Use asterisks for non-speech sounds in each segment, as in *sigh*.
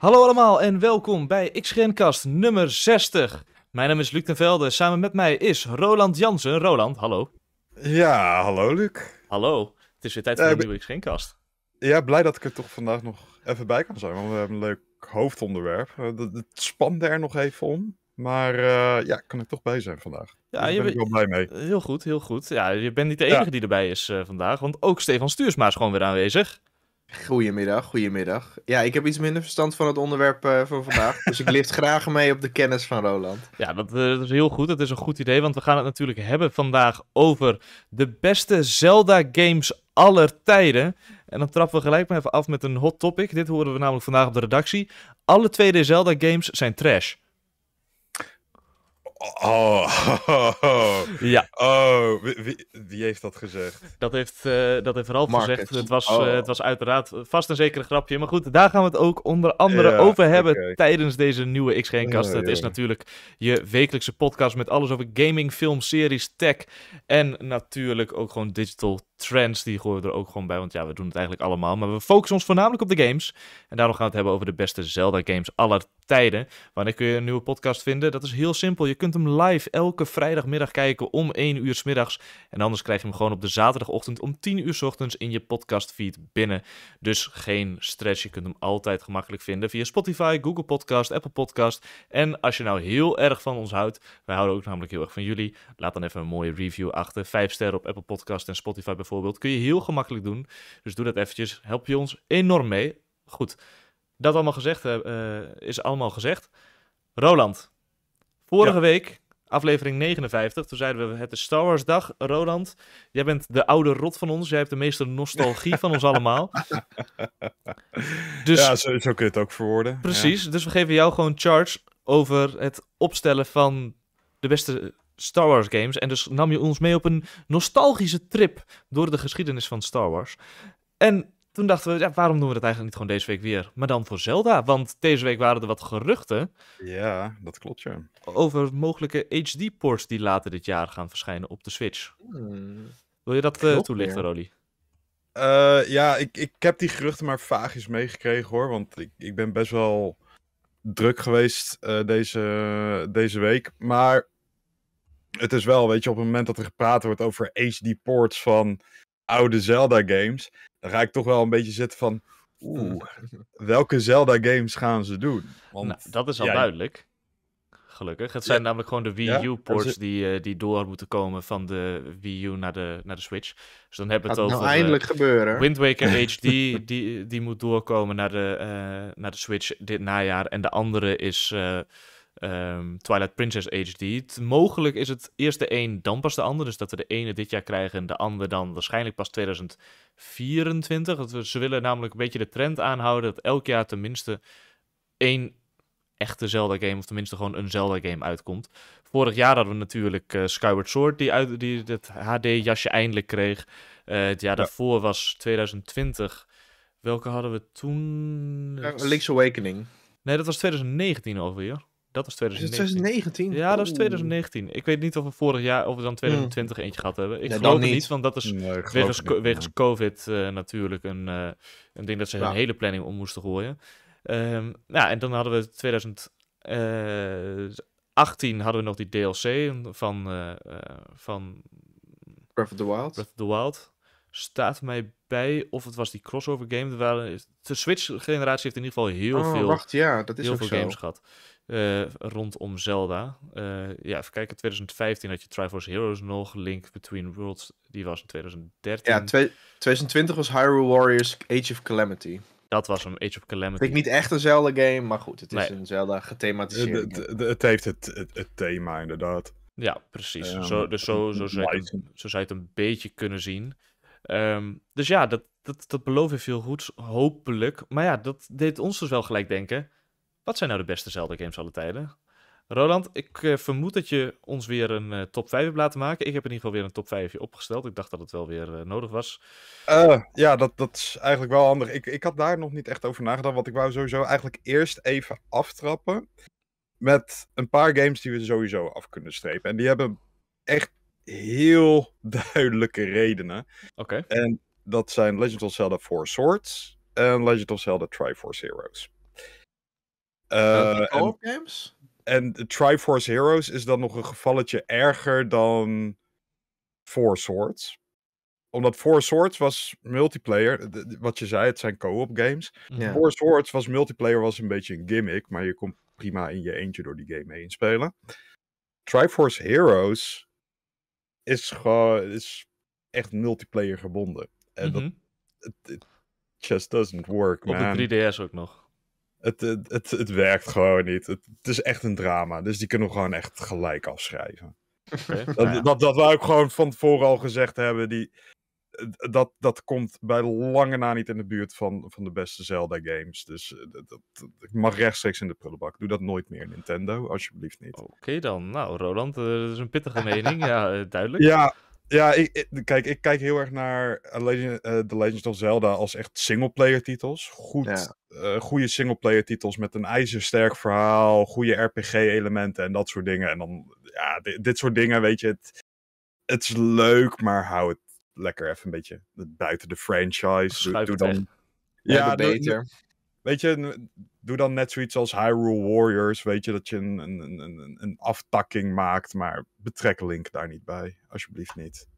Hallo allemaal en welkom bij X-Gencast nummer 60. Mijn naam is Luc ten Velde, samen met mij is Roland Jansen. Roland, hallo. Ja, hallo Luc. Hallo, het is weer tijd eh, voor uh, een nieuwe x Ja, blij dat ik er toch vandaag nog even bij kan zijn, want we hebben een leuk hoofdonderwerp. Eh, het spande er nog even om. Maar eh, ja, kan ik toch bij zijn vandaag. Ja, Daar ben je, ik wel blij mee. Heel goed, heel goed. Ja, je bent niet de enige die erbij is vandaag, want ook Stefan Stuursma is gewoon weer aanwezig. Goedemiddag, goedemiddag. Ja, ik heb iets minder verstand van het onderwerp uh, van vandaag. dus ik lift *laughs* graag mee op de kennis van Roland. Ja, dat, eh, dat, is heel goed. Dat is een goed idee. Want we gaan het natuurlijk hebben vandaag over de beste Zelda-games aller tijden. En dan trappen we gelijk maar even af met een hot topic. Dit horen we namelijk vandaag op de redactie. Alle 2D Zelda-games zijn trash. Oh, *laughs* Ja. Oh, wie, wie, heeft dat gezegd? Dat heeft, uh, dat heeft Ralf gezegd. Het was, oh. eh, het was uiteraard vast en zeker een grapje. Maar goed, daar gaan we het ook onder andere over hebben tijdens deze nieuwe X kast oh, het is natuurlijk je wekelijkse podcast met alles over gaming, film, series, tech en natuurlijk ook gewoon digital trends, die gooien we er ook gewoon bij. Want ja, we doen het eigenlijk allemaal. Maar we focussen ons voornamelijk op de games. En daarom gaan we het hebben over de beste Zelda-games aller tijden. Wanneer kun je een nieuwe podcast vinden? Dat is heel simpel. Je kunt hem live elke vrijdagmiddag kijken om 1 uur s middags. En anders krijg je hem gewoon op de zaterdagochtend om 10 uur s ochtends in je podcastfeed binnen. Dus geen stress. Je kunt hem altijd gemakkelijk vinden via Spotify, Google Podcast, Apple Podcast. En als je nou heel erg van ons houdt, wij houden ook namelijk heel erg van jullie. Laat dan even een mooie review achter. 5 sterren op Apple Podcast en Spotify bijvoorbeeld Kun je heel gemakkelijk doen. Dus doe dat eventjes. Help je ons enorm mee. Goed. Dat allemaal gezegd eh, eh, is allemaal gezegd. Roland, vorige week, aflevering 59, toen zeiden we het is Star Wars dag. Roland, jij bent de oude rot van ons. Jij hebt de meeste nostalgie van ons allemaal. *laughs* Dus, ja, zo, zo, kun je het ook verwoorden. Precies, dus we geven jou gewoon charge over het opstellen van de beste Star Wars games. En dus nam je ons mee op een nostalgische trip door de geschiedenis van Star Wars. En toen dachten we, ja, waarom doen we dat eigenlijk niet gewoon deze week weer? Maar dan voor Zelda, want deze week waren er wat geruchten. Ja, dat klopt, ja. Over mogelijke HD-ports die later dit jaar gaan verschijnen op de Switch. Hmm. Wil je dat uh, toelichten, Rolly? Eh, ja, ik, ik heb die geruchten maar vaagjes meegekregen hoor. Want ik, ik ben best wel druk geweest eh, deze, deze week. Maar het is wel, weet je, op het moment dat er gepraat wordt over HD-ports van oude Zelda-games, dan ga ik toch wel een beetje zitten van, oeh, *laughs* welke Zelda-games gaan ze doen? Nou, Want, dat is al duidelijk. Gelukkig. Het zijn namelijk gewoon de Wii U-ports die, eh, die door moeten komen van de Wii U naar de, naar de Switch. Dus dan hebben we het nou over. Nou eindelijk gebeuren. Wind Waker HD, *laughs* die, die moet doorkomen naar de, eh, naar de Switch dit najaar. En de andere is Ehm, Twilight Princess HD. Mogelijk is het eerst de een, dan pas de ander. Dus dat we de ene dit jaar krijgen en de ander dan waarschijnlijk pas 2024. Dat we, ze willen namelijk een beetje de trend aanhouden dat elk jaar tenminste één echte Zelda-game, of tenminste gewoon een Zelda-game uitkomt. Vorig jaar hadden we natuurlijk eh, Skyward Sword, die, uit, die het HD-jasje eindelijk kreeg. Eh, het jaar ja. daarvoor was 2020. Welke hadden we toen? Eh, Link's Awakening. Nee, dat was 2019 alweer. Dat was 2019. Ja, dat is 2019. Ik weet niet of we vorig jaar of we dan 2020 hmm. eentje gehad hebben. Ik nee, geloof niet. niet, want dat is wegens, wegens, COVID eh, natuurlijk een, eh, een ding dat ze ja. hun hele planning om moesten gooien. Um, ja, en dan hadden we 2018 eh, hadden we nog die DLC van, van Breath of the Wild. Breath of the Wild. Staat mij bij of het was die crossover game. de Switch-generatie heeft in ieder geval heel oh, veel, wacht, ja, dat is heel veel games gehad. Eh, rondom Zelda. Uh, ja, even kijken. 2015 had je Triforce Heroes nog. Link Between Worlds, die was in 2013. Ja, 2020 was Hyrule Warriors Age of Calamity. Dat was hem, Age of Calamity. Ik niet echt een Zelda-game, maar goed, het is een Zelda gethematiseerd. het, het heeft het, het, thema, inderdaad. Ja, precies. Ehm, zo, dus zo, zo, zou het, zo je het een beetje kunnen zien. Ehm, dus ja, dat, dat, dat belooft veel goeds, hopelijk. Maar ja, dat deed ons dus wel gelijk denken wat zijn nou de beste Zelda-games alle tijden? Roland, ik eh, vermoed dat je ons weer een eh, top 5 hebt laten maken. Ik heb in ieder geval weer een top 5 opgesteld. Ik dacht dat het wel weer eh, nodig was. ja, dat, dat is eigenlijk wel handig. Ik, ik had daar nog niet echt over nagedacht. Want ik wou sowieso eigenlijk eerst even aftrappen. Met een paar games die we sowieso af kunnen strepen. En die hebben echt heel *laughs* duidelijke redenen. Oké. En dat zijn Legend of Zelda Four Swords en Legend of Zelda Triforce Heroes co eh, eh, en, games? En Triforce Heroes is dan nog een gevalletje erger dan Four Swords. Omdat Four Swords was multiplayer. wat je zei, het zijn co-op games. Four Swords was multiplayer, was een beetje een gimmick. Maar je kon prima in je eentje door die game heen spelen. Triforce Heroes is, is echt multiplayer gebonden. dat... Mhm. Het, it just doesn't work, Op man. de 3DS ook nog. Het, het, het, werkt gewoon niet. Het, is echt een drama. Dus die kunnen we gewoon echt gelijk afschrijven. Nou dat, dat, dat we ook gewoon van tevoren al gezegd hebben. Die, dat, dat komt bij lange na niet in de buurt van, van de beste Zelda-games. Dus eh, dat, ik mag rechtstreeks in de prullenbak. Doe dat nooit meer, Nintendo. Alsjeblieft niet. Oké dan. Nou, Roland, eh, dat is een pittige mening. *laughs* ja, eh, duidelijk. Ja, ja, ik, kijk, ik kijk heel erg naar eh, Legend, eh, The Legend of Zelda als echt singleplayer titels. Goed, ja. uh, goede singleplayer titels met een ijzersterk verhaal, goede RPG-elementen en dat soort dingen. En dan, ja, dit, dit soort dingen, weet je, het, het, is leuk, maar hou het lekker even een beetje buiten de franchise. Doe, dan... ja beter. Weet je, doe dan net zoiets als Hyrule Warriors. Weet je, dat je een, een, een, een aftakking maakt, maar betrek Link daar niet bij. Alsjeblieft niet.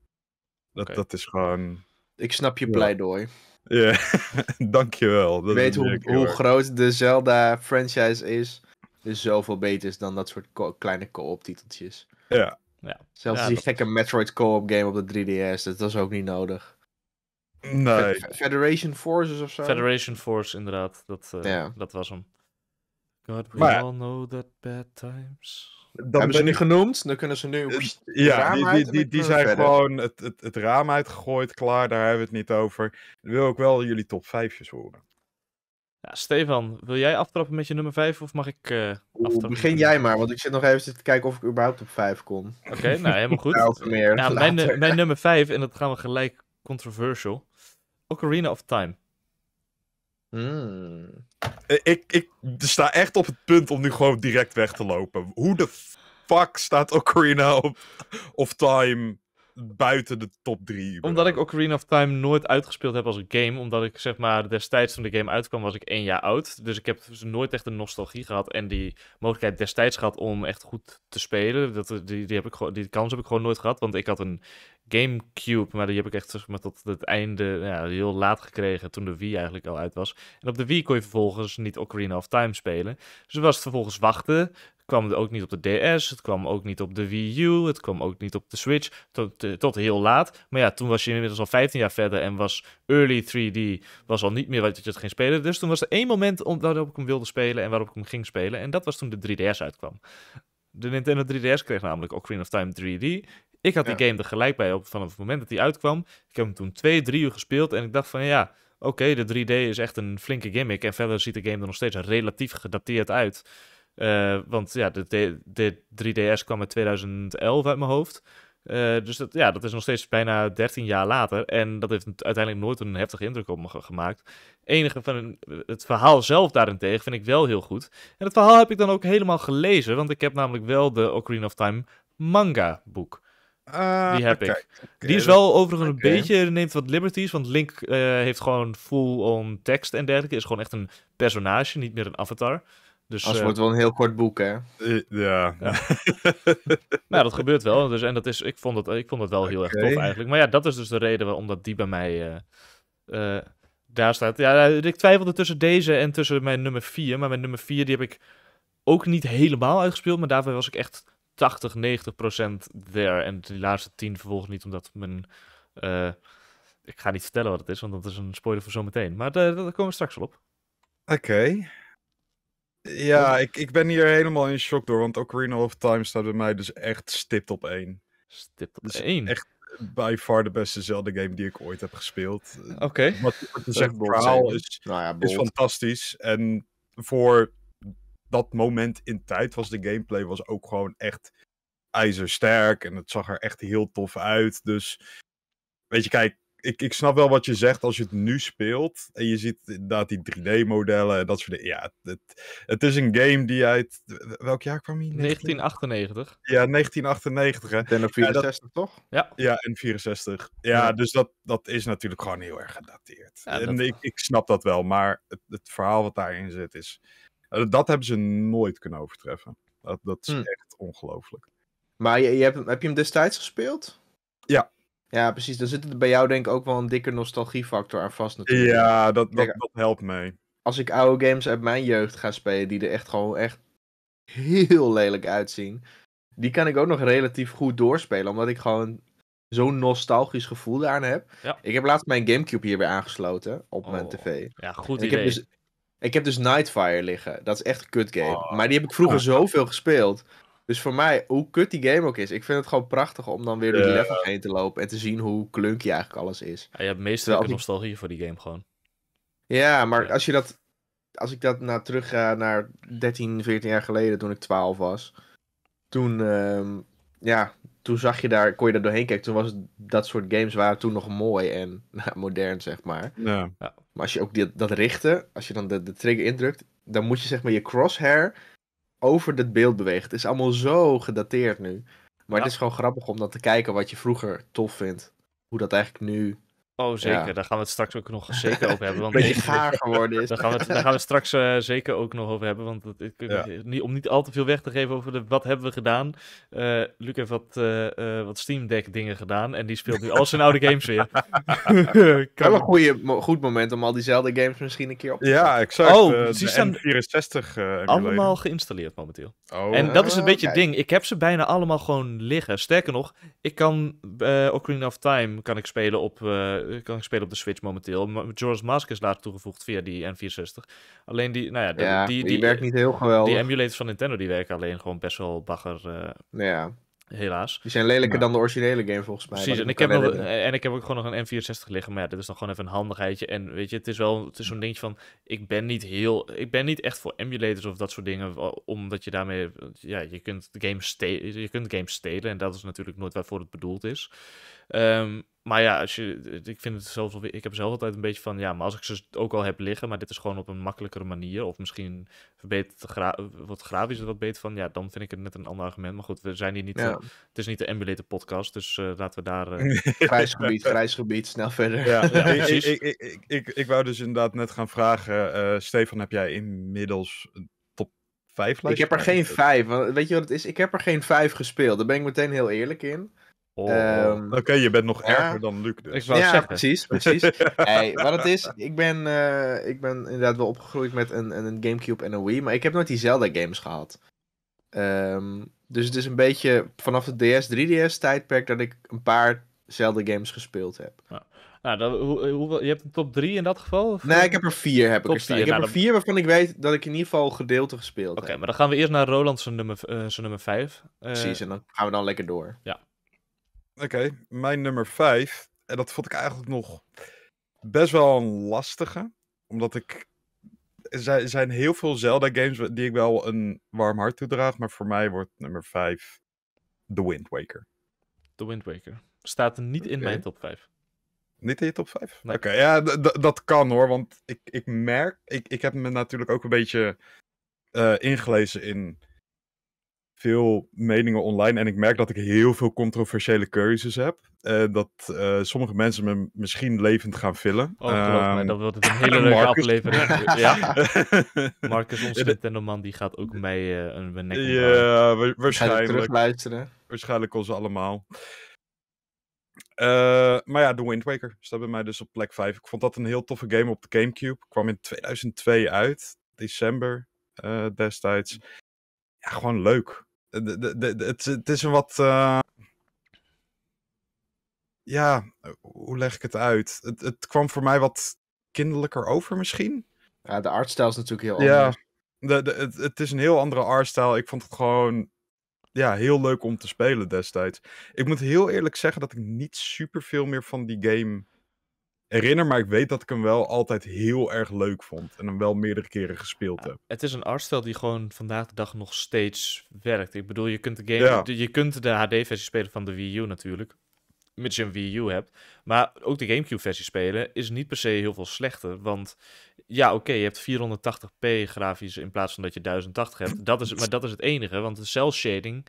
Dat, dat is gewoon... Ik snap je pleidooi. Ja, yeah. *laughs* dankjewel. Dat weet hoe, groot de Zelda-franchise is. Dus zoveel beter is dan dat soort kleine co-op titeltjes. Ja. ja. Zelfs die gekke Metroid co-op game op de 3DS, dat was ook niet nodig. Nee. Federation Forces of zo? Federation Force, inderdaad. Dat, eh, dat was hem. God, we all know that bad times. Dan Hebben ze nu genoemd, dan kunnen ze nu... Eh, ja, die, die, die, die eh, zijn gewoon het, het, het raam uitgegooid, klaar, daar hebben we het niet over. Dan wil ik wel jullie top vijfjes horen. Ja, Stefan, wil jij aftrappen met je nummer 5 of mag ik uh, aftrappen? begin jij maar, want ik zit nog even te kijken of ik überhaupt op vijf kom. Oké, nou helemaal *laughs* goed. Nou, meer, nou, mijn, mijn nummer 5, en dat gaan we gelijk controversial. Ocarina of Time. Hmm. Eh, ik, ik sta echt op het punt om nu gewoon direct weg te lopen. Hoe de fuck staat Ocarina of Time buiten de top 3. Omdat ik Ocarina of Time nooit uitgespeeld heb als een game. Omdat ik zeg maar destijds toen de game uitkwam was ik één jaar oud. Dus ik heb dus nooit echt de nostalgie gehad. En die mogelijkheid destijds gehad om echt goed te spelen. Dat, eh, die, die, heb ik die kans heb ik gewoon nooit gehad. Want ik had een Gamecube. Maar die heb ik echt zeg maar, tot het einde ja, heel laat gekregen. Toen de Wii eigenlijk al uit was. En op de Wii kon je vervolgens niet Ocarina of Time spelen. Dus was vervolgens wachten kwam er ook niet op de DS, het kwam ook niet op de Wii U, het kwam ook niet op de Switch, tot, eh, tot heel laat. Maar ja, toen was je inmiddels al 15 jaar verder en was early 3D was al niet meer wat je het ging spelen. Dus toen was er één moment waarop ik hem wilde spelen en waarop ik hem ging spelen. En dat was toen de 3DS uitkwam. De Nintendo 3DS kreeg namelijk Ocarina of Time 3D. Ik had die game er gelijk bij op vanaf het moment dat die uitkwam. Ik heb hem toen twee, drie uur gespeeld en ik dacht van ja, oké, de 3D is echt een flinke gimmick. En verder ziet de game er nog steeds relatief gedateerd uit. Eh, want ja, de, de 3DS kwam in 2011 uit mijn hoofd. Eh, dus dat, ja, dat is nog steeds bijna 13 jaar later. En dat heeft uiteindelijk nooit een heftige indruk op me gemaakt. Enige van het verhaal zelf daarentegen vind ik wel heel goed. En het verhaal heb ik dan ook helemaal gelezen. Want ik heb namelijk wel de Ocarina of Time manga boek. Uh, die heb ik. Die is wel overigens een beetje neemt wat liberties. Want Link eh, heeft gewoon full-on tekst en dergelijke. Is gewoon echt een personage, niet meer een avatar. Dus, Als eh, wordt wel een heel kort boek, hè? ja. *laughs* nou, dat gebeurt wel. Dus, en dat is, ik, vond het, ik vond het wel heel erg tof eigenlijk. Maar ja, dat is dus de reden waarom dat die bij mij eh, eh, daar staat. Ja, ik twijfelde tussen deze en tussen mijn nummer 4. Maar mijn nummer 4 die heb ik ook niet helemaal uitgespeeld. Maar daarvoor was ik echt 80, 90 procent there. En die laatste 10 vervolgens niet, omdat mijn... ik ga niet vertellen wat het is, want dat is een spoiler voor zometeen. Maar daar, komen we straks wel op. Oké. Ja, ik, ik ben hier helemaal in shock door, want Ocarina of Time staat bij mij dus echt stipt op één. Stipt op dus één? Echt by far de beste Zelda-game die ik ooit heb gespeeld. Oké. Wat je zegt, verhaal is, nou ja, is fantastisch. En voor dat moment in tijd was de gameplay was ook gewoon echt ijzersterk. En het zag er echt heel tof uit. Dus, weet je, kijk, ik, ik snap wel wat je zegt als je het nu speelt. En je ziet inderdaad die 3D-modellen en dat soort dingen. Ja, het, het, is een game die uit. Welk jaar kwam hij? 1998. Ja, 1998. En 64, toch? Ja. ja, en 64. Ja, dus dat, dat is natuurlijk gewoon heel erg gedateerd. en ik, snap dat wel, maar het, het verhaal wat daarin zit is. Eh, dat hebben ze nooit kunnen overtreffen. Dat, dat is hm. echt ongelooflijk. Maar je, hebt, heb je hem destijds gespeeld? Ja, ja, precies. Dan zit er bij jou denk ik ook wel een dikke nostalgiefactor aan vast natuurlijk. Ja, dat, dat, helpt mee. Als ik oude games uit mijn jeugd ga spelen, die er echt gewoon echt heel lelijk uitzien, die kan ik ook nog relatief goed doorspelen, omdat ik gewoon zo'n nostalgisch gevoel daaraan heb. Ik heb laatst mijn Gamecube hier weer aangesloten op mijn oh, tv. Ja, goed idee. Ik heb, dus, ik heb dus Nightfire liggen. Dat is echt een kut game. Oh. maar die heb ik vroeger oh. zoveel gespeeld. Dus voor mij, hoe kut die game ook is, ik vind het gewoon prachtig om dan weer door die level heen te lopen en te zien hoe klunky eigenlijk alles is. Ja, je hebt meestal ook nostalgie voor die game gewoon. Ja, maar als je dat, als ik dat naar terug ga naar 13, 14 jaar geleden toen ik 12 was, toen, ehm, ja, toen zag je daar, kon je daar doorheen kijken. Toen was dat soort games waren toen nog mooi en *laughs* nou, modern, zeg maar. Ja. Maar als je ook die, dat richtte, als je dan de, de trigger indrukt, dan moet je zeg maar je crosshair over dat beeld beweegt. Het is allemaal zo gedateerd nu. Maar het is gewoon grappig om dan te kijken wat je vroeger tof vindt. Hoe dat eigenlijk nu Oh, zeker. Daar gaan we het straks ook nog zeker over hebben. Want Beetje gaar geworden is. Daar gaan we het, daar gaan we straks eh, zeker ook nog over hebben. Want ik, ja. niet, om niet al te veel weg te geven over de, wat hebben we gedaan. Uh, Luc heeft wat, eh, wat Steam Deck dingen gedaan. En die speelt nu al zijn oude games weer. *laughs* kan een goed moment om al diezelfde games misschien een keer op te zetten. Ja, exact. Oh, precies. Staan 64 allemaal geïnstalleerd momenteel. Oh. En dat is een beetje het ding. Ik heb ze bijna allemaal gewoon liggen. Sterker nog, ik kan Ocarina of Time kan ik spelen op kan ik spelen op de Switch momenteel. George Mask is laatst toegevoegd via die N64. Alleen die, nou ja, die, die, die, werkt niet heel geweldig. Die emulators van Nintendo die werken alleen gewoon best wel bagger. Eh, ja. Helaas. Die zijn lelijker dan de originele game volgens mij. Precies, en ik, heb en ik heb ook gewoon nog een N64 liggen. Maar ja, dit is dan gewoon even een handigheidje. En weet je, het is wel het is zo'n dingetje van... Ik ben niet heel... Ik ben niet echt voor emulators of dat soort dingen. Omdat je daarmee... Ja, je kunt games, je kunt games stelen. En dat is natuurlijk nooit waarvoor het bedoeld is. Ehm, maar ja, als je, ik vind het zelfs ik heb zelf altijd een beetje van, ja, maar als ik ze ook al heb liggen, maar dit is gewoon op een makkelijkere manier, of misschien verbeterd, gra wat grafisch wat beter van, ja, dan vind ik het net een ander argument. Maar goed, we zijn hier niet, eh, het is niet de emulator podcast, dus eh, laten we daar... Uh... *laughs* grijs gebied, gebied, snel verder. Ja, *laughs* Ik, ik, ik, ik, ik, wou dus inderdaad net gaan vragen, Stefan, heb jij inmiddels top Vijf ik heb er geen vijf. weet je wat het is? Ik heb er geen vijf gespeeld. Daar ben ik meteen heel eerlijk in. Ehm, oh, oké, je bent nog erger dan Luc. Dus. Ik ja, zeggen. precies. precies. *laughs* hey, wat het is, ik ben, eh, ik ben inderdaad wel opgegroeid met een, een Gamecube en een Wii, maar ik heb nooit die Zelda-games gehad. Ehm, dus het is een beetje vanaf het DS, 3DS tijdperk dat ik een paar Zelda-games gespeeld heb. Nou, hoe, eh, hoe, je hebt een top 3 in dat geval? Of? Nee, ik heb er vier. Heb ik Ik heb nou, er vier waarvan ik weet dat ik in ieder geval gedeelte gespeeld heb. Oké, maar dan gaan we eerst naar Roland zijn nummer 5. Eh, nummer Precies, en dan gaan we dan lekker door. Ja. Oké, mijn nummer vijf. En dat vond ik eigenlijk nog best wel een lastige. Omdat ik... Er zijn heel veel Zelda-games die ik wel een warm hart toedraag. Maar voor mij wordt nummer vijf The Wind Waker. The Wind Waker. Staat er niet in mijn top 5. Niet in je top 5? Oké, ja, dat kan hoor. Want ik, ik merk... Ik, ik heb me natuurlijk ook een beetje eh, ingelezen in veel meningen online en ik merk dat ik heel veel controversiële keuzes heb. Uh, dat eh, sommige mensen me misschien levend gaan vullen Oh, um, dat wordt het een hele *laughs* leuke aflevering. *laughs* ja. *laughs* Marcus, en de man die gaat ook mij uh, eh, een nek Ja, waarschijnlijk. terugluisteren. Waarschijnlijk ons allemaal. maar ja, The Wind Waker staat bij mij dus op plek 5. Ik vond dat een heel toffe game op de Gamecube. Kwam in 2002 uit, december destijds. Ja, gewoon leuk het, het, is een wat. Eh, ja, hoe leg ik het uit? Het, het kwam voor mij wat kinderlijker over, misschien. Ja, de artstijl is natuurlijk heel ja, anders. De, de, het, het is een heel andere artstijl. Ik vond het gewoon ja, heel leuk om te spelen destijds. Ik moet heel eerlijk zeggen dat ik niet super veel meer van die game herinner, maar ik weet dat ik hem wel altijd heel erg leuk vond. En hem wel meerdere keren gespeeld heb. Het is een artstijl die gewoon vandaag de dag nog steeds werkt. Ik bedoel, je kunt de, game, je kunt de HD-versie spelen van de Wii U natuurlijk. Mits je een Wii U hebt. Maar ook de GameCube-versie spelen is niet per se heel veel slechter. Want ja, oké, je hebt 480p grafisch in plaats van dat je 1080 hebt. Dat is, maar dat is het enige, want de cel shading...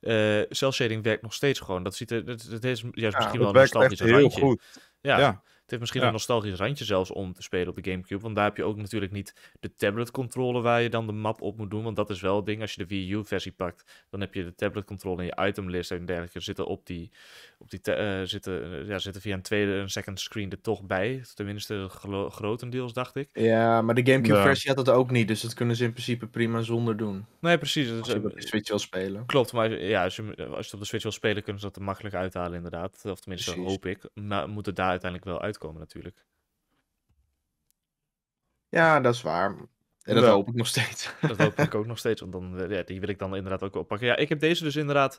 Eh, shading werkt nog steeds gewoon. Dat ziet er, het, het is juist misschien wel een stapje. randje. Heel goed. ja. Het heeft misschien een nostalgisch randje zelfs om te spelen op de Gamecube. Want daar heb je ook natuurlijk niet de tabletcontrole waar je dan de map op moet doen. Want dat is wel het ding. Als je de Wii U-versie pakt, dan heb je de tabletcontrole in je itemlist en dergelijke zitten op die. Op die eh, zitten, eh, ja, zitten via een tweede een second screen er toch bij. Tenminste, grotendeels, dacht ik. Ja, maar de Gamecube-versie had dat ook niet. Dus dat kunnen ze in principe prima zonder doen. Nee, precies. Als je op Switch wil spelen. Klopt, maar ja, als, je, als je op de Switch wil spelen, kunnen ze dat er makkelijk uithalen, inderdaad. Of tenminste, hoop ik. Maar moeten het daar uiteindelijk wel uit komen natuurlijk. Ja, dat is waar. En dat hoop ik nog steeds. *laughs* Dat hoop ik ook nog steeds, want dan, eh, ja, die wil ik dan inderdaad ook oppakken. Ja, ik heb deze dus inderdaad...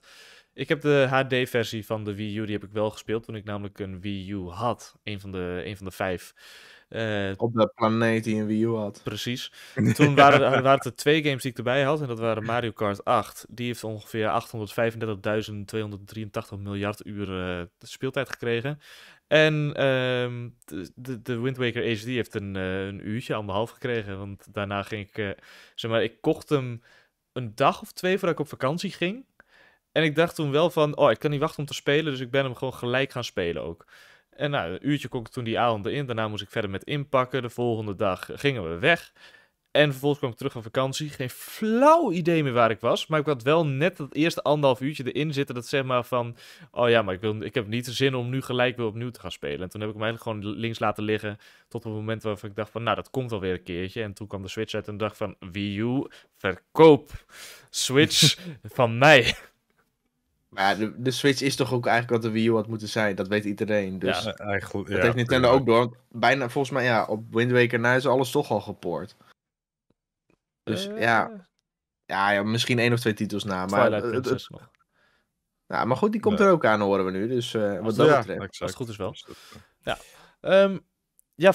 Ik heb de HD-versie van de Wii U, die heb ik wel gespeeld toen ik namelijk een Wii U had. Een van de, een van de vijf. Eh, Op de planeet die een Wii U had. Precies. *laughs* Toen waren, er, er twee games die ik erbij had. En dat waren Mario Kart 8. Die heeft ongeveer 835.283 miljard uur eh, speeltijd gekregen. En ehm, de, de Wind Waker HD heeft een, eh, een uurtje, anderhalf gekregen. Want daarna ging ik, eh, zeg maar, ik kocht hem een dag of twee voordat ik op vakantie ging. En ik dacht toen wel van, oh, ik kan niet wachten om te spelen. Dus ik ben hem gewoon gelijk gaan spelen ook. En nou, een uurtje kon ik toen die avond erin. Daarna moest ik verder met inpakken. De volgende dag gingen we weg. En vervolgens kwam ik terug van vakantie. Geen flauw idee meer waar ik was. Maar ik had wel net dat eerste anderhalf uurtje erin zitten. Dat zeg maar van. Oh ja, maar ik, wil, ik heb niet de zin om nu gelijk weer opnieuw te gaan spelen. En toen heb ik hem eigenlijk gewoon links laten liggen. Tot op het moment waarvan ik dacht van. Nou, dat komt alweer een keertje. En toen kwam de Switch uit en dacht van. Wii U, verkoop. Switch *laughs* van mij. Maar de, Switch is toch ook eigenlijk wat de Wii U had moeten zijn. Dat weet iedereen. Dus eigenlijk, dat ja, heeft Nintendo ook door. bijna volgens mij, ja, op Wind Waker na nou is alles toch al gepoord. Dus eh. ja. ja. Ja, misschien één of twee titels na. Maar, maar goed, die komt er ook aan, horen we nu. Dus eh, wat dat ja, betreft. Exact. Als goed is wel. Ja, ehm, ja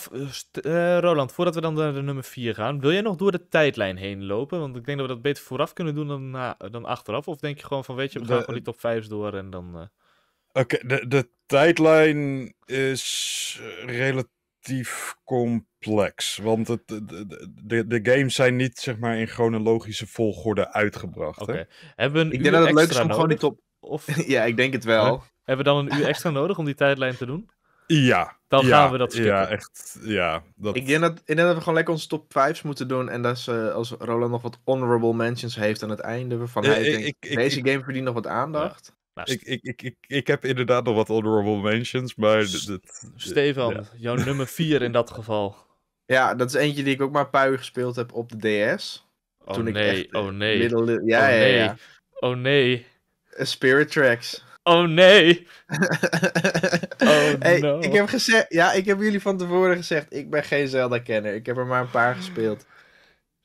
eh, Roland, voordat we dan naar de nummer 4 gaan, wil jij nog door de tijdlijn heen lopen? Want ik denk dat we dat beter vooraf kunnen doen dan, na, dan achteraf. Of denk je gewoon van, weet je, we gaan gewoon die top 5's door en dan... Oké, de, de tijdlijn is relatief complex. Want het, de, de, de, games zijn niet zeg maar, in chronologische volgorde uitgebracht. Oké. Hebben een ik denk dat het leuk is om gewoon die top. Of... *laughs* ja, ik denk het wel. Hebben we dan een uur extra nodig om die tijdlijn te doen? Ja. Dan gaan we dat skippen. Ja, echt. Ja, dat... Ik denk dat, we gewoon lekker onze top 5's moeten doen. En dat ze, als Roland nog wat honorable mentions heeft aan het einde. Waarvan ja, eh, hij eh, ik, deze game verdient nog wat aandacht. Ik, ik, ik, ik, ik heb inderdaad nog wat honorable mentions, maar... Stefan, jouw nummer 4 in dat geval. *laughs* Ja, dat is eentje die ik ook maar puur gespeeld heb op de DS. Oh toen nee, ik echt, eh, oh nee. Ja, oh, ja, nee. ja. Oh nee. Eh, Spirit Tracks. Oh nee. *laughs* oh hey, Ik heb gezegd, ja, ik heb jullie van tevoren gezegd, ik ben geen Zelda-kenner. Ik heb er maar een paar gespeeld.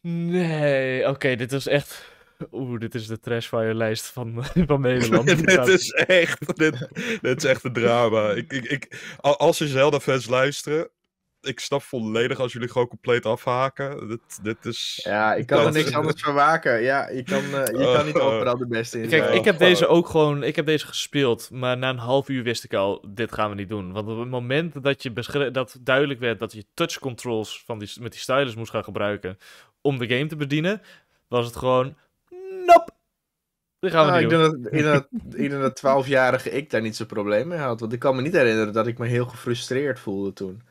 Nee, oké, dit was echt Oeh, dit is de trashfire-lijst van, *laughs* van Nederland. *laughs* dit, is echt, dit, is echt een drama. Ik, ik, ik, als er Zelda-fans luisteren, ik snap volledig als jullie gewoon compleet afhaken. Dit, dit is... Ja, ik kan er niks anders van waken. Ja, je kan, eh, je eh, kan niet eh. overal de beste in Kijk, ik heb deze ook gewoon... Ik heb deze gespeeld, maar na een half uur wist ik al... Dit gaan we niet doen. Want op het moment dat, je dat duidelijk werd... dat je touch controls van die, met die stylus moest gaan gebruiken... om de game te bedienen... was het gewoon gaan we nou, ik denk dat inderdaad twaalfjarige ik daar niet zo'n probleem mee had. Want ik kan me niet herinneren dat ik me heel gefrustreerd voelde toen.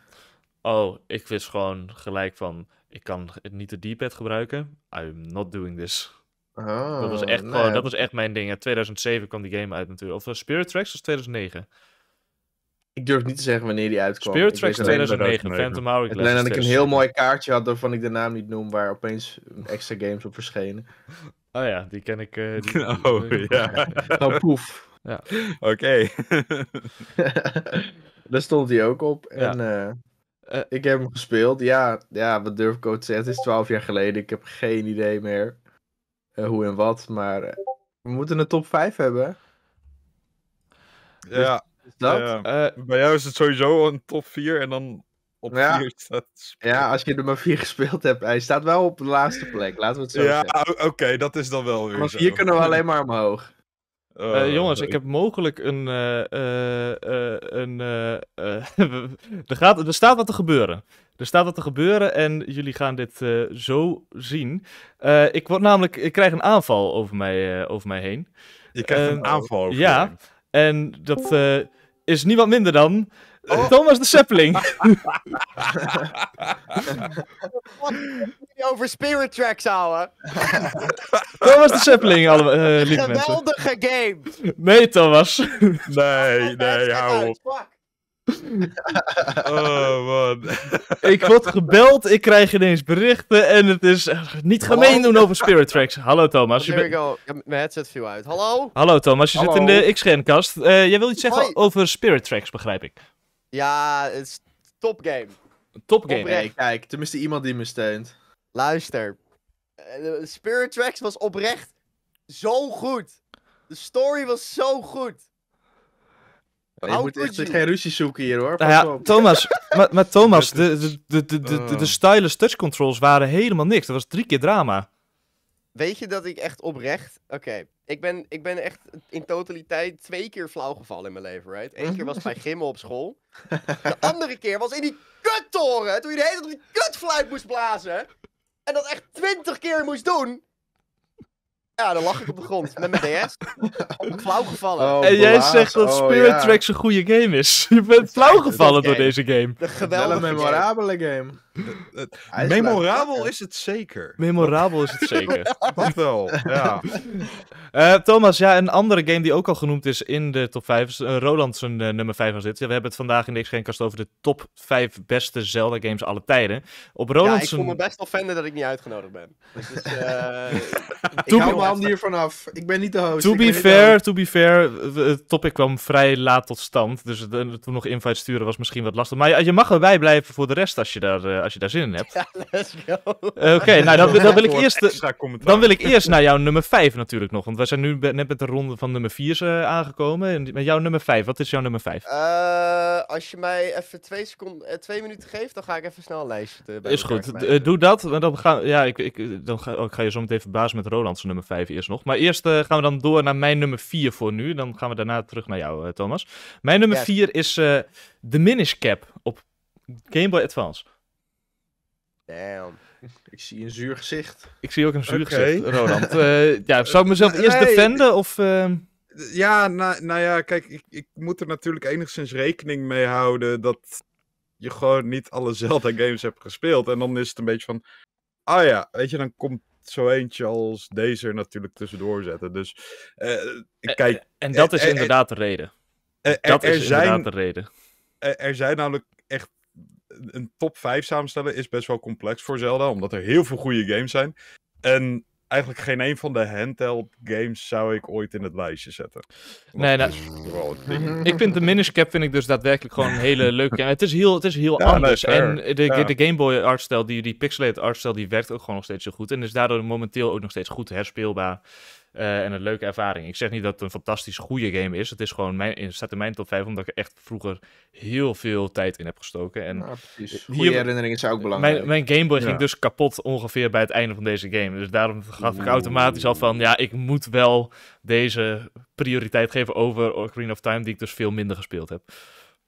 Oh, ik wist gewoon gelijk van... Ik kan niet de D-pad gebruiken. I'm not doing this. Oh, dat, was echt nou dat was echt mijn ding. In 2007 kwam die game uit natuurlijk. Of eh, Spirit Tracks was 2009. Ik durf niet te zeggen wanneer die uitkwam. Spirit Tracks 2009, Phantom Hourglass. Alleen dat ik een heel mooi kaartje had waarvan ik de naam niet noem, waar opeens extra games op verschenen. Oh ja, die ken ik. Uh, *laughs* die, oh ja. *laughs* nou, poef. Ja. Oké. *laughs* Daar stond hij ook op. En eh, eh. ik heb hem gespeeld. Ja, ja, wat durf ik zeggen? Het is twaalf jaar geleden. Ik heb geen idee meer hoe en wat. Maar we moeten een top 5 hebben. Ja. Dus, is dat? bij jou is het sowieso een top 4 en dan ja. Ja, als je nummer 4 gespeeld hebt. Hij staat wel op de laatste plek, laten we het zo ja, oké, dat is dan wel weer Maar hier kunnen we alleen maar omhoog. Oh, eh, jongens, ik heb mogelijk een. Eh, eh, een *laughs* er, gaat, er staat wat te gebeuren. Er staat wat te gebeuren en jullie gaan dit zo zien. ik, word namelijk, ik krijg een aanval over mij, over mij heen. Je krijgt een aanval over Ja, en dat is niemand minder dan. Oh. *laughs* Thomas de Seppeling. *laughs* over Spirit Tracks houden. *laughs* Thomas de Seppeling, alle, uh, lieve Geweldige game. Nee, Thomas. Nee, nee, hou nou? op. Oh man. Ik word gebeld, ik krijg ineens berichten en het is eh, niet gemeen doen over Spirit Tracks. Hallo Thomas. ben... go. Ik heb mijn headset viel uit. Hallo? Hallo Thomas, je zit in de X-Gen-kast. Eh, jij wil iets zeggen over Spirit Tracks, begrijp ik. Ja, het is top game. Top game. kijk, tenminste iemand die me steunt. Luister. Eh, Spirit Tracks was oprecht zo goed. De story was zo goed. Oh, je How moet echt geen ruzie zoeken hier hoor. Nou ja, Thomas, *laughs* maar, maar Thomas, de, de, de, de, de, oh. de stylus touch controls waren helemaal niks. Dat was drie keer drama. Weet je dat ik echt oprecht. Oké, okay ik ben, ik ben echt in totaliteit twee keer flauw gevallen in mijn leven, right? Eén keer was bij mhm. Gimmel op school. *laughs* De andere keer was in die kuttoren, toen je de hele tijd op die kutfluit moest blazen. En dat echt twintig keer moest doen. Ja, dan lag ik op de grond met mijn DS. flauw gevallen. Oh, en jij zegt dat oh, Spirit oh, ja. een goede game is. *laughs* Je bent flauw gevallen door deze game. De geweldige een memorabele game. Memorabel is het zeker. Memorabel is het zeker. *laughs* Dat wel, ja. *laughs* Eh, Thomas, ja, een andere game die ook al genoemd is in de top 5 is eh, Roland zijn eh, nummer 5 aan zit. we hebben het vandaag in de x genkast over de top 5 beste Zelda games alle tijden. Op Roland ik voel me best wel fan dat ik niet uitgenodigd ben. Dus, *laughs* ik hou me hier vanaf. Ik ben niet de host. To be fair, to be fair, het topic kwam vrij laat tot stand. Dus toen nog invite sturen was misschien wat lastig. Maar je, je mag erbij blijven voor de rest als je daar als je daar zin in hebt. Oké, nou dan, wil ik eerst, dan wil ik eerst naar jouw nummer 5 natuurlijk nog. Want wij zijn nu net met de ronde van nummer 4 eh, aangekomen. En met jouw nummer 5, wat is jouw nummer 5? Eh, als je mij even twee, seconden, eh, twee minuten geeft, dan ga ik even snel een lijstje. Bij is goed, doe dat. dan gaan. ja, ik, ik, dan ga, oh, ik ga je zo meteen verbazen met Roland's nummer 5 eerst nog. Maar eerst gaan we dan door naar mijn nummer 4 voor nu. Dan gaan we daarna terug naar jou, Thomas. Mijn nummer 4 is The Minish Cap op Game Boy Advance. Damn. Ik zie een zuur gezicht. Ik zie ook een zuur gezicht, Roland. Eh, ja, zou ik mezelf eerst nee, defenden of... Ehm? Ja, nou, ja, kijk, ik, ik, moet er natuurlijk enigszins rekening mee houden dat je gewoon niet alle *laughs* Zelda-games hebt gespeeld. En dan is het een beetje van, ah ja, weet je, dan komt zo eentje als deze natuurlijk tussendoor zetten. Dus eh, eh, kijk... En dat is inderdaad de reden. Dat is inderdaad de reden. Er zijn namelijk echt een top 5 samenstellen is best wel complex voor Zelda, omdat er heel veel goede games zijn. En eigenlijk geen een van de handheld games zou ik ooit in het lijstje zetten. nee, nou, *laughs* ik vind de Cap vind ik dus daadwerkelijk gewoon een hele leuke. het is heel, het is heel anders. en de, de Game Boy artstijl, die, die pixelated artstijl, die werkt ook gewoon nog steeds zo goed. En is daardoor momenteel ook nog steeds goed herspeelbaar. Eh, en een leuke ervaring. Ik zeg niet dat het een fantastisch goede game is. Het is gewoon mijn, staat in mijn top 5, omdat ik echt vroeger heel veel tijd in heb gestoken. En Goede herinneringen zijn ook belangrijk. Mijn, mijn Game ging dus kapot ongeveer bij het einde van deze game. Dus daarom gaf ik automatisch al van, ja, ik moet wel deze prioriteit geven over Green of Time, die ik dus veel minder gespeeld heb.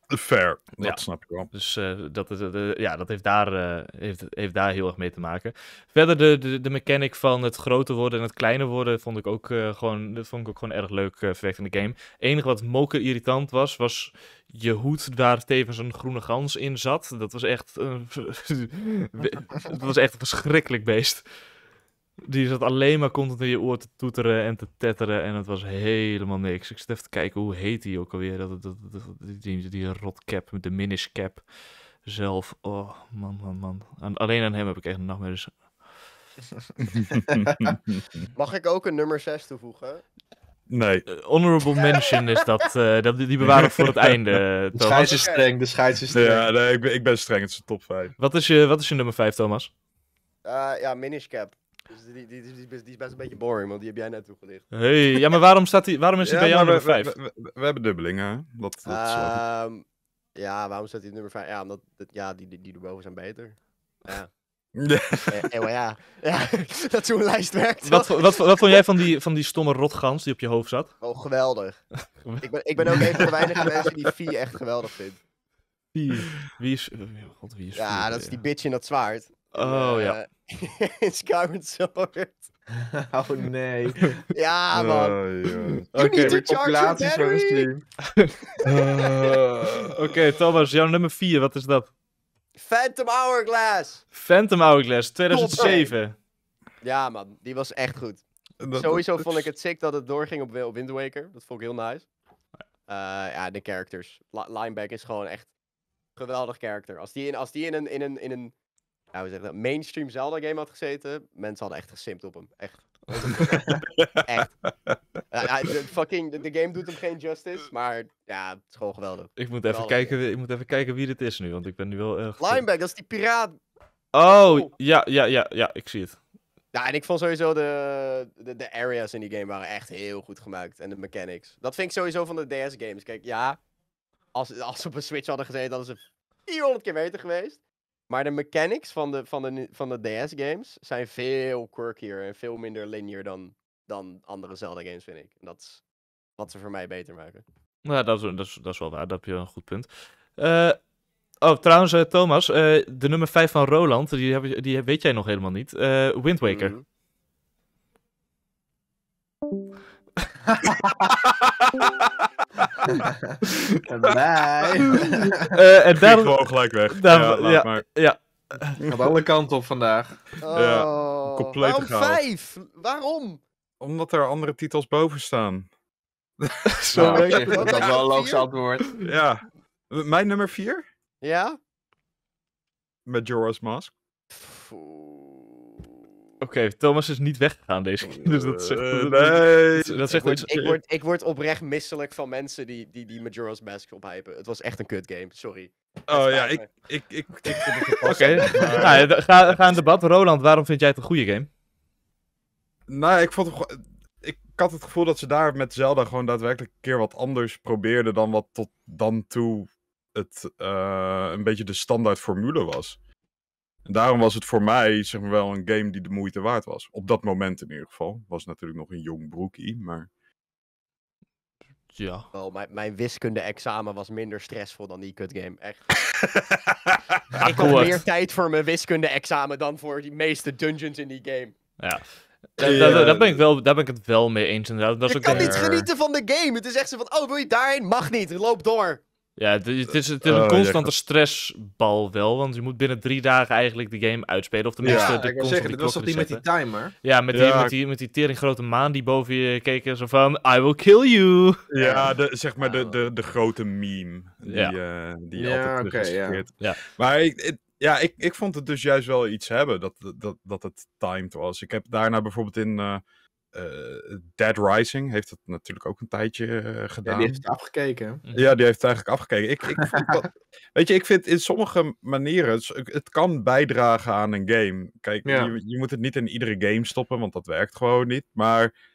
Fair, dat snap ik wel. Dus eh, dat, eh, ja, dat heeft, daar, eh, heeft, heeft daar heel erg mee te maken. Verder de, de, de mechanic van het groter worden en het kleiner worden vond ik ook, gewoon, dat vond ik ook gewoon erg leuk verwerkt in de game. enige wat moker irritant was, was je hoed daar tevens een groene gans in zat. Dat was echt, dat *laughs* was echt een verschrikkelijk beest. Die zat alleen maar content in je oor te toeteren en te tetteren. En het was helemaal niks. Ik zit even te kijken, hoe heet die ook alweer? Dat, dat, die, die, die rotcap, de miniscap zelf. Oh, man, man, man. alleen aan hem heb ik echt een nachtmerrie. *laughs* Mag ik ook een nummer 6 toevoegen? Nee. Eh, honorable mention is dat. Eh, dat die bewaren we voor het einde. *laughs* De scheids is streng, de scheids is streng. Ja, nee, ik ben, ik ben streng. Het is top 5. Wat is je, wat is je nummer 5, Thomas? Eh, ja, miniscap. Dus die, die, die, die, is best een beetje boring, want die heb jij net toegelicht. Hey, ja, maar waarom, staat die, waarom is hij bij jou nummer 5? We, we, hebben dubbelingen, hè? Dat, dat ehm, ja, waarom staat hij nummer 5? Ja, omdat dat, ja, die, die, die erboven zijn beter. Ja. *laughs* Eh, eh, ja. ja, ja. *laughs* dat zo'n lijst werkt. Wat, wat, wat vond jij van die, van die stomme rotgans die op je hoofd zat? Oh, geweldig. *laughs* ik, ben, ik ben ook een van de weinige mensen die Vie echt geweldig vindt. Wie is... Oh, wie is ja, dat is die bitch in dat zwaard. Oh eh, ja. *laughs* in Skyward Sword. *laughs* Oh nee. *laughs* Ja, oh, man. Oké, okay, stream. Eh, oké, Thomas, jouw nummer 4, wat is dat? Phantom Hourglass. Phantom Hourglass, 2007. Ja, man, die was echt goed. Sowieso vond ik het sick dat het doorging op, op Wind Waker. Dat vond ik heel nice. Eh, ja, de characters. Lineback is gewoon echt geweldig character. Als die in, als die in, een, in, een, in een we zeggen dat, mainstream Zelda-game had gezeten, mensen hadden echt gesimpt op hem. Echt. *laughs* echt. fucking, de game doet hem geen justice, maar ja, het is gewoon geweldig. Ik moet, even kijken, ik moet even kijken wie dit is nu, want ik ben nu wel erg... Lineback, dat is die piraat. Oh, oh, ja, ja, ja, ja, ik zie het. Ja, en ik vond sowieso de, de, de areas in die game waren echt heel goed gemaakt. En de mechanics. Dat vind ik sowieso van de DS-games. Kijk, ja, als, als ze op een Switch hadden gezeten, dan is ze 400 keer beter geweest. Maar de mechanics van de, van de, van de DS-games zijn veel quirkier en veel minder linear dan, dan andere Zelda-games, vind ik. dat is wat ze voor mij beter maken. Nou, dat is, dat is, dat is wel waar. Dat heb je een goed punt. Eh, oh, trouwens, eh, Thomas, eh, de nummer 5 van Roland, die, heb, die weet jij nog helemaal niet. Wind Waker. Mhm. *laughs* Bye. *laughs* Uh, en daar... gewoon gelijk weg. Daar... Ja, laat ja, maar. Ja. Gaat alle kanten op vandaag. Oh, ja, compleet waarom gehaald. vijf? Waarom? Omdat er andere titels boven staan. *laughs* Zo nou, weet je. Dat is wel een logisch antwoord. Ja. Mijn nummer vier? Ja? Majora's Mask. Pff. Oké, Thomas is niet weggegaan deze keer. Dus dat zegt, eh, nee. dat, zegt ik, word, ik, word, oprecht misselijk van mensen die, die, die Majora's Mask ophypen. Het was echt een kut game, sorry. Oh ja, ik, ik, ik, ik vond het Oké, nou, ga, ga in debat. Roland, waarom vind jij het een goede game? Nou, ik vond Ik had het gevoel dat ze daar met Zelda gewoon daadwerkelijk een keer wat anders probeerden dan wat tot dan toe het eh, een beetje de standaard formule was. En daarom was het voor mij zeg maar, wel een game die de moeite waard was. Op dat moment in ieder geval. Was natuurlijk nog een jong broekie, maar... Ja. Oh, mijn, mijn wiskunde-examen was minder stressvol dan die kutgame, echt. *laughs* ik had meer tijd voor mijn wiskunde-examen dan voor die meeste dungeons in die game. Ja. Dat Daar, ben ik ben ik het wel mee eens inderdaad. Dat je ook kan niet genieten van de game. Het is echt zo van, oh wil je daarheen? Mag niet, loop door. Ja, het is, het is een oh, constante stressbal wel, want je moet binnen drie dagen eigenlijk de game uitspelen. Of tenminste, ja, de ik zeggen, dat was toch die met die timer? Ja, met, Die, met, die, met die tering grote maan die boven je keek zo van, I will kill you. Ja, de, zeg maar de, de, de grote meme die, uh, die altijd okay, ja. ja. Maar ik, ja, ik, ik vond het dus juist wel iets hebben, dat, dat, dat het timed was. Ik heb daarna bijvoorbeeld in... Eh, eh, Dead Rising heeft dat natuurlijk ook een tijdje gedaan. Eh, ja, die heeft het afgekeken. Mhm. Ja, die heeft het eigenlijk afgekeken. Ik, ik vind *laughs* weet je, ik vind in sommige manieren, het, kan bijdragen aan een game. Kijk, je, je moet het niet in iedere game stoppen, want dat werkt gewoon niet. Maar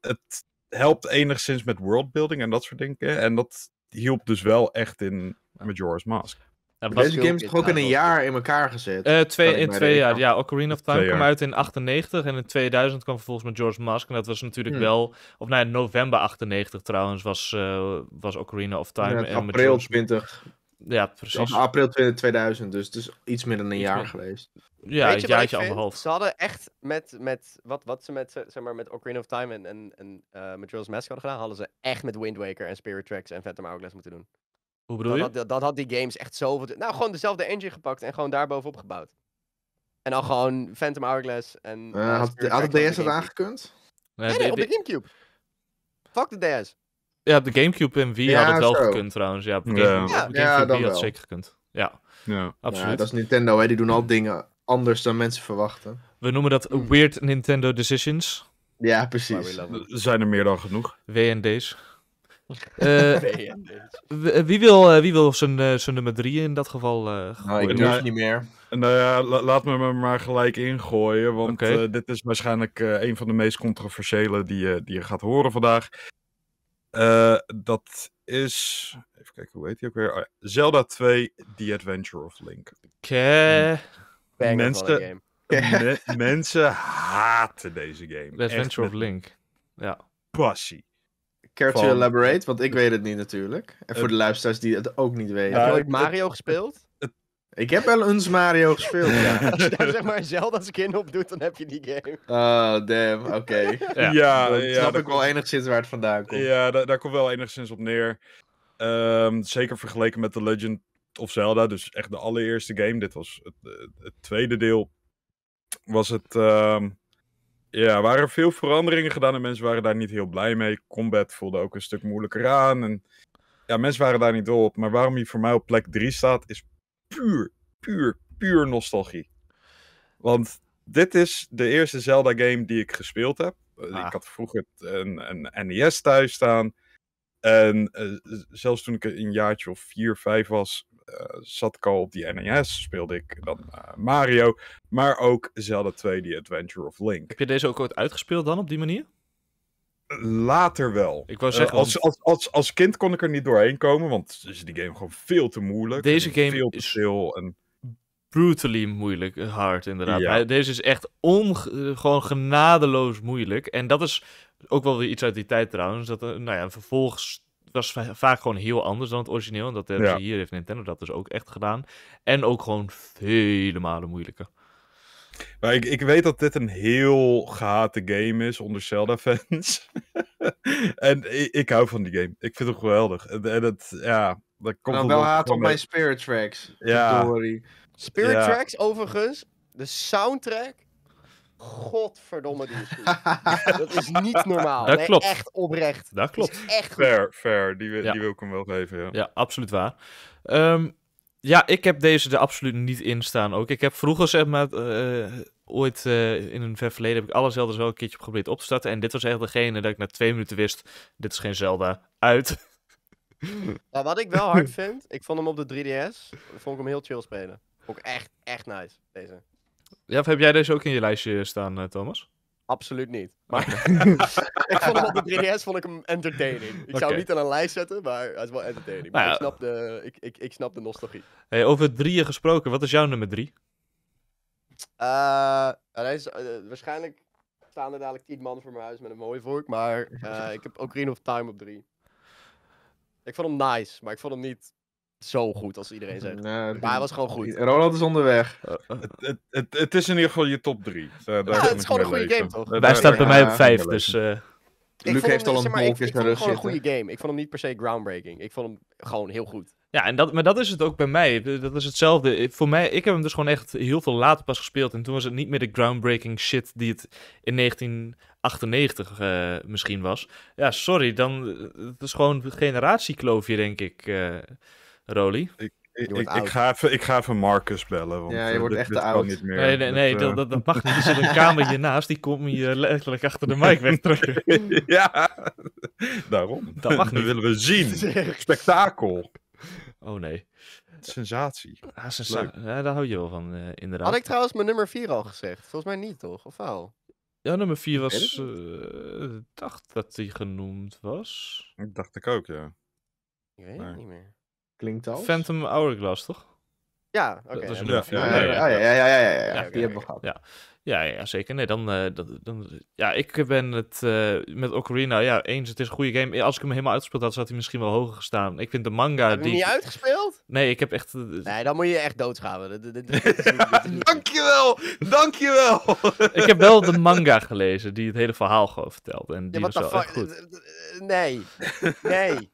het helpt enigszins met worldbuilding en dat soort dingen. En dat hielp dus wel echt in Majora's Mask. Dat nou, was Deze game is toch ook in een jaar in elkaar gezet? Uh, twee, in twee jaar, ja. Ocarina of Time kwam uit in 98 en in 2000 kwam vervolgens met George Musk. En dat was natuurlijk hmm. wel, of nee, nou november 98 trouwens was, eh, was Ocarina of Time. en april George... 20. Ja, precies. Ja, april 2000, dus het is iets meer dan een jaar geweest. Ja, een jaartje anderhalf. Ze hadden echt met, met wat, wat ze met, zeg maar, met Ocarina of Time en, en, en uh, met George Musk hadden gedaan, hadden ze echt met Wind Waker en Spirit Tracks en Phantom Hourglass moeten doen. Hoe bedoel dat je? Had, dat had die games echt zoveel... Nou, gewoon dezelfde engine gepakt en gewoon daarbovenop gebouwd. En dan gewoon Phantom Hourglass en... Eh, eh, had, de, had DS het aangekund? Nee, nee, op de Gamecube. Fuck de DS. Ja, de Gamecube en Wii had het wel gekund trouwens. Ja, Gamecube, Op de Gamecube ja, Wii had het zeker gekund. Ja, ja. absoluut. dat is Nintendo, hè. Die doen al dingen anders dan mensen verwachten. We noemen dat weird Nintendo decisions. Ja, precies. Er zijn er meer dan genoeg. WND's. Eh, *laughs* eh, wie, wil, eh, wie wil zijn, zijn nummer 3 in dat geval? nou, ik doe niet meer. Nou ja, laat me me maar gelijk ingooien. Want dit is waarschijnlijk een van de meest controversiële die, die je gaat horen vandaag. dat is. Even kijken, hoe heet hij ook weer? Oh Zelda 2: The Adventure of Link. Oké. Okay. Mensen, *laughs* me mensen haten deze game. The Adventure of Link. Ja. Passie. Care to elaborate? Want ik weet het niet natuurlijk. En voor de luisteraars die het ook niet weten. heb je Mario gespeeld? Ik heb wel eens Mario gespeeld, ja. *laughs* Als je daar zeg maar Zelda skin op doet, dan heb je die game. Oh, damn, oké. *laughs* ja, ja, dan snap ik wel enigszins waar het vandaan komt. Ja, daar, daar komt wel enigszins op neer. Ehm, zeker vergeleken met The Legend of Zelda, dus echt de allereerste game. Dit was het, tweede deel. Was het... Ehm, ja, er waren veel veranderingen gedaan en mensen waren daar niet heel blij mee. Combat voelde ook een stuk moeilijker aan. En ja, mensen waren daar niet dol op. Maar waarom hij voor mij op plek 3 staat, is puur, puur, puur nostalgie. Want dit is de eerste Zelda-game die ik gespeeld heb. Eh, ah. Ik had vroeger een, een NES thuis staan. En eh, zelfs toen ik een jaartje of vier, vijf was, eh, zat ik al op die NES, speelde ik dan eh, Mario, maar ook Zelda 2, The Adventure of Link. Heb je deze ook ooit uitgespeeld dan op die manier? Later wel. Ik wou zeggen, eh, als, als, als, als kind kon ik er niet doorheen komen, want is die game gewoon veel te moeilijk. Deze game veel is veel en... brutally moeilijk, hard inderdaad. Deze is echt gewoon genadeloos moeilijk. En dat is ook wel weer iets uit die tijd trouwens. Dat er nou ja, een dat vaak gewoon heel anders dan het origineel. En dat hebben ze hier, heeft Nintendo dat dus ook echt gedaan. En ook gewoon vele malen moeilijker. Maar ik, ik weet dat dit een heel gehate game is onder Zelda-fans. *laughs* en ik, ik, hou van die game. Ik vind het geweldig. En, en het, ja, dat komt wel haat op mijn Spirit Tracks. Ja. Story. Spirit Tracks, overigens, de soundtrack godverdomme die *laughs* dat is niet normaal. Dat klopt. Echt oprecht. Dat klopt. echt goed. fair, Die, wil ik hem wel geven, ja. Ja, absoluut waar. Ehm, ja, ik heb deze er absoluut niet in staan ook. Ik heb vroeger, zeg maar, eh, eh, ooit eh, in een ver verleden heb ik alle Zelda's wel een keertje geprobeerd op te starten. En dit was echt degene dat ik na twee minuten wist, dit is geen Zelda, uit. Maar *laughs* wat ik wel hard *laughs* vind, ik vond hem op de 3DS, vond ik hem heel chill spelen. Ook echt, echt nice, deze. Ja, of heb jij deze ook in je lijstje staan, eh, Thomas? Absoluut niet. *laughs* Maar *laughs* ik vond hem op de 3DS vond ik hem entertaining. Ik zou hem niet aan een lijst zetten, maar hij is wel entertaining. Nou maar ik, snap de, ik, ik, snap de nostalgie. Hey, over drieën gesproken, wat is jouw nummer drie? Uh, is, eh, waarschijnlijk staan er dadelijk tien man voor mijn huis met een mooie vork, maar ik heb Ocarina of Time op drie. Ik vond hem nice, maar ik vond hem niet zo goed als iedereen zegt. Nee, nou, maar hij was gewoon goed. Roland is onderweg. Eh, eh. het, het, het, is in ieder geval je top 3. het is gewoon een goede game, toch? Wij staan bij mij op 5, dus... Uh... Eh, Luc heeft al een beetje naar rug Ik vond een goede game. Ik vond hem niet per se groundbreaking. Ik vond hem gewoon heel goed. Ja, en dat, maar dat is het ook bij mij. Dat is hetzelfde. Ik, voor mij, ik heb hem dus gewoon echt heel veel later pas gespeeld. En toen was het niet meer de groundbreaking shit die het in 1998 misschien was. Ja, sorry. Dan, het is gewoon generatiekloofje, denk ik. Roly? Ik, ik, ik, ga even, ik ga even Marcus bellen. Want ja, je eh, wordt echt te oud. meer. Nee, nee, nee dat, dat, dat, mag niet. Er zit een kamer hiernaast, *laughs* die komt je letterlijk achter de mic wegtrekken. *laughs* ja, daarom. Dat mag niet. Dat willen we zien. *laughs* Spektakel. Oh nee. Sensatie. Ah, sensa ja, daar hou je wel van, uh, inderdaad. Had ik trouwens mijn nummer 4 al gezegd? Volgens mij niet, toch? Of wel? Ja, nummer 4 was. Uh, dacht dat die genoemd was. Dacht ik ook, ja. Ik weet het nee. niet meer klinkt als. Phantom Hourglass, toch? Ja, oké. Okay. Ja, ja, ja, ja, ja, ja, ja, ja, die hebben we gehad. Ja. Ja, ja, zeker. Nee, dan, eh, dan, ja, ik ben het eh, met Ocarina, ja, eens, het is een goede game. Als ik hem helemaal uitgespeeld had, zou hij misschien wel hoger gestaan. Ik vind de manga... Heb je hem niet uitgespeeld? Nee, ik heb echt... Eh, nee, dan moet je echt doodschalen. dankjewel! Dankjewel! ik heb wel de manga gelezen, die het hele verhaal gewoon vertelt. En die was wel goed. Nee. Nee.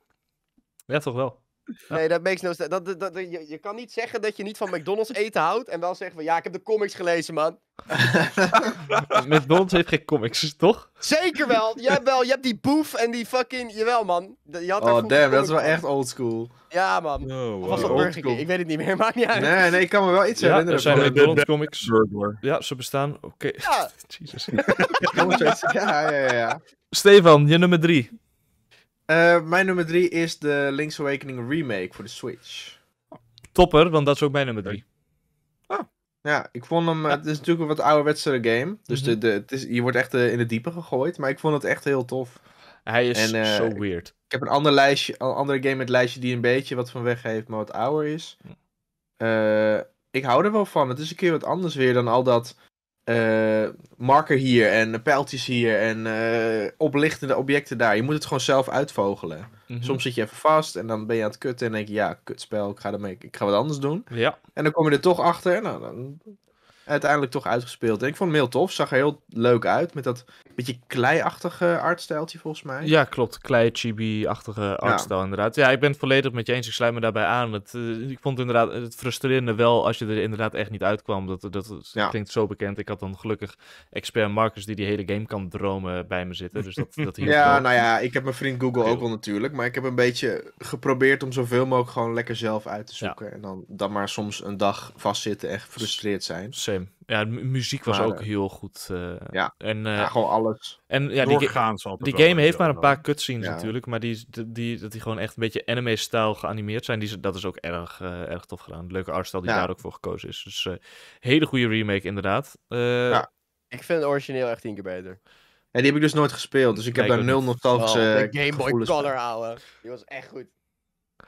ja, toch wel. Nee, dat makes no sense. Dat, dat, je, je, kan niet zeggen dat je niet van McDonald's eten houdt en wel zeggen van ja, ik heb de comics gelezen, man. *laughs* Dus McDonald's heeft geen comics, dus toch? Zeker wel. Jij wel. Je hebt die boef en die fucking. Jawel, man. Je had oh, damn, dat is wel echt oldschool. Ja, man. Oh, was dat Burger Ik weet het niet meer, *laughs* maakt niet uit. Nee, nee, ik kan me wel iets ja, herinneren. Er zijn McDonald's comics. Ja, ze bestaan. Oké. Okay. Ja. *laughs* Jesus. ja, ja, ja. Stefan, je nummer drie. Eh, mijn nummer drie is de Link's Awakening remake voor de Switch. Topper, want dat is ook mijn nummer drie. Ah, ja, ik vond hem. Het is natuurlijk een wat ouderwetsere game. Dus mhm. de, het is, je wordt echt eh, in de diepe gegooid. Maar ik vond het echt heel tof. Hij is eh, zo weird. Ik, heb een ander lijstje, een andere game met lijstje die een beetje wat van weg heeft, maar wat ouder is. ik hou er wel van. Het is een keer wat anders weer dan al dat eh, marker hier en pijltjes hier en eh, oplichtende objecten daar. Je moet het gewoon zelf uitvogelen. Mhm. Soms zit je even vast en dan ben je aan het kutten en denk je, ja, kutspel, ik ga, ermee, ik ga wat anders doen. Ja. En dan kom je er toch achter, nou, dan uiteindelijk toch uitgespeeld. ik vond hem heel tof. Zag heel leuk uit. Met dat beetje kleiachtige artstijltje volgens mij. Ja, klopt. Klei-chibi-achtige artstijl ja. inderdaad. Ja, ik ben het volledig met je eens. Ik sluit me daarbij aan. Eh, ik vond het inderdaad het frustrerende wel als je er inderdaad echt niet uitkwam. Dat, dat klinkt zo bekend. Ik had dan gelukkig expert Marcus die die hele game kan dromen bij me zitten. Dus dat, dat *laughs* ja, nou ja, ik heb mijn vriend Google ook wel natuurlijk. Maar ik heb een beetje geprobeerd om zoveel mogelijk gewoon lekker zelf uit te zoeken. En dan, dan maar soms een dag vastzitten en gefrustreerd zijn. Zeker. Ja, de muziek was ook eh, heel goed. Eh, ja. En, eh, gewoon alles. En ja, die, die game heeft maar een paar cutscenes natuurlijk, maar die, die, dat die gewoon echt een beetje anime-stijl geanimeerd zijn, die, dat is ook erg, erg tof gedaan. Leuke artstijl die daar ook voor gekozen is. Dus hele goede remake inderdaad. ja. Ik vind het origineel echt tien keer beter. En die heb ik dus nooit gespeeld, dus ik heb daar nul nog oh, de Game Boy Color houden. Die was echt goed.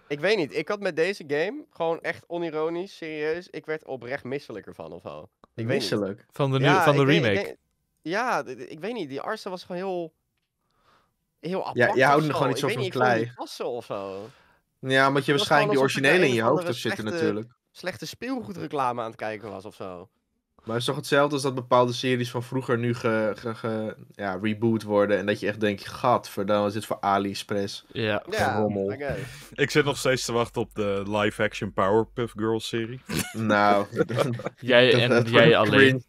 Ik weet niet, ik had met deze game gewoon echt onironisch, serieus, ik werd oprecht misselijk ervan of al. Ik weet Van de, van de remake. ja, ik weet niet. Die Arsen was gewoon heel... Heel apart. Ja, je houdt hem gewoon iets soort van klei. Passen of zo. Ja, omdat je waarschijnlijk die originele in je hoofd hebt zitten natuurlijk. Slechte speelgoedreclame aan het kijken was of zo. Maar het is toch hetzelfde als dat bepaalde series van vroeger nu ge, ge, ja, reboot worden. En dat je echt denkt, gadverdamme, wat is dit voor AliExpress? Ja, rommel. Ik zit nog steeds te wachten op de live-action Powerpuff Girls serie. Nou, *laughs* jij *laughs* en jij alleen.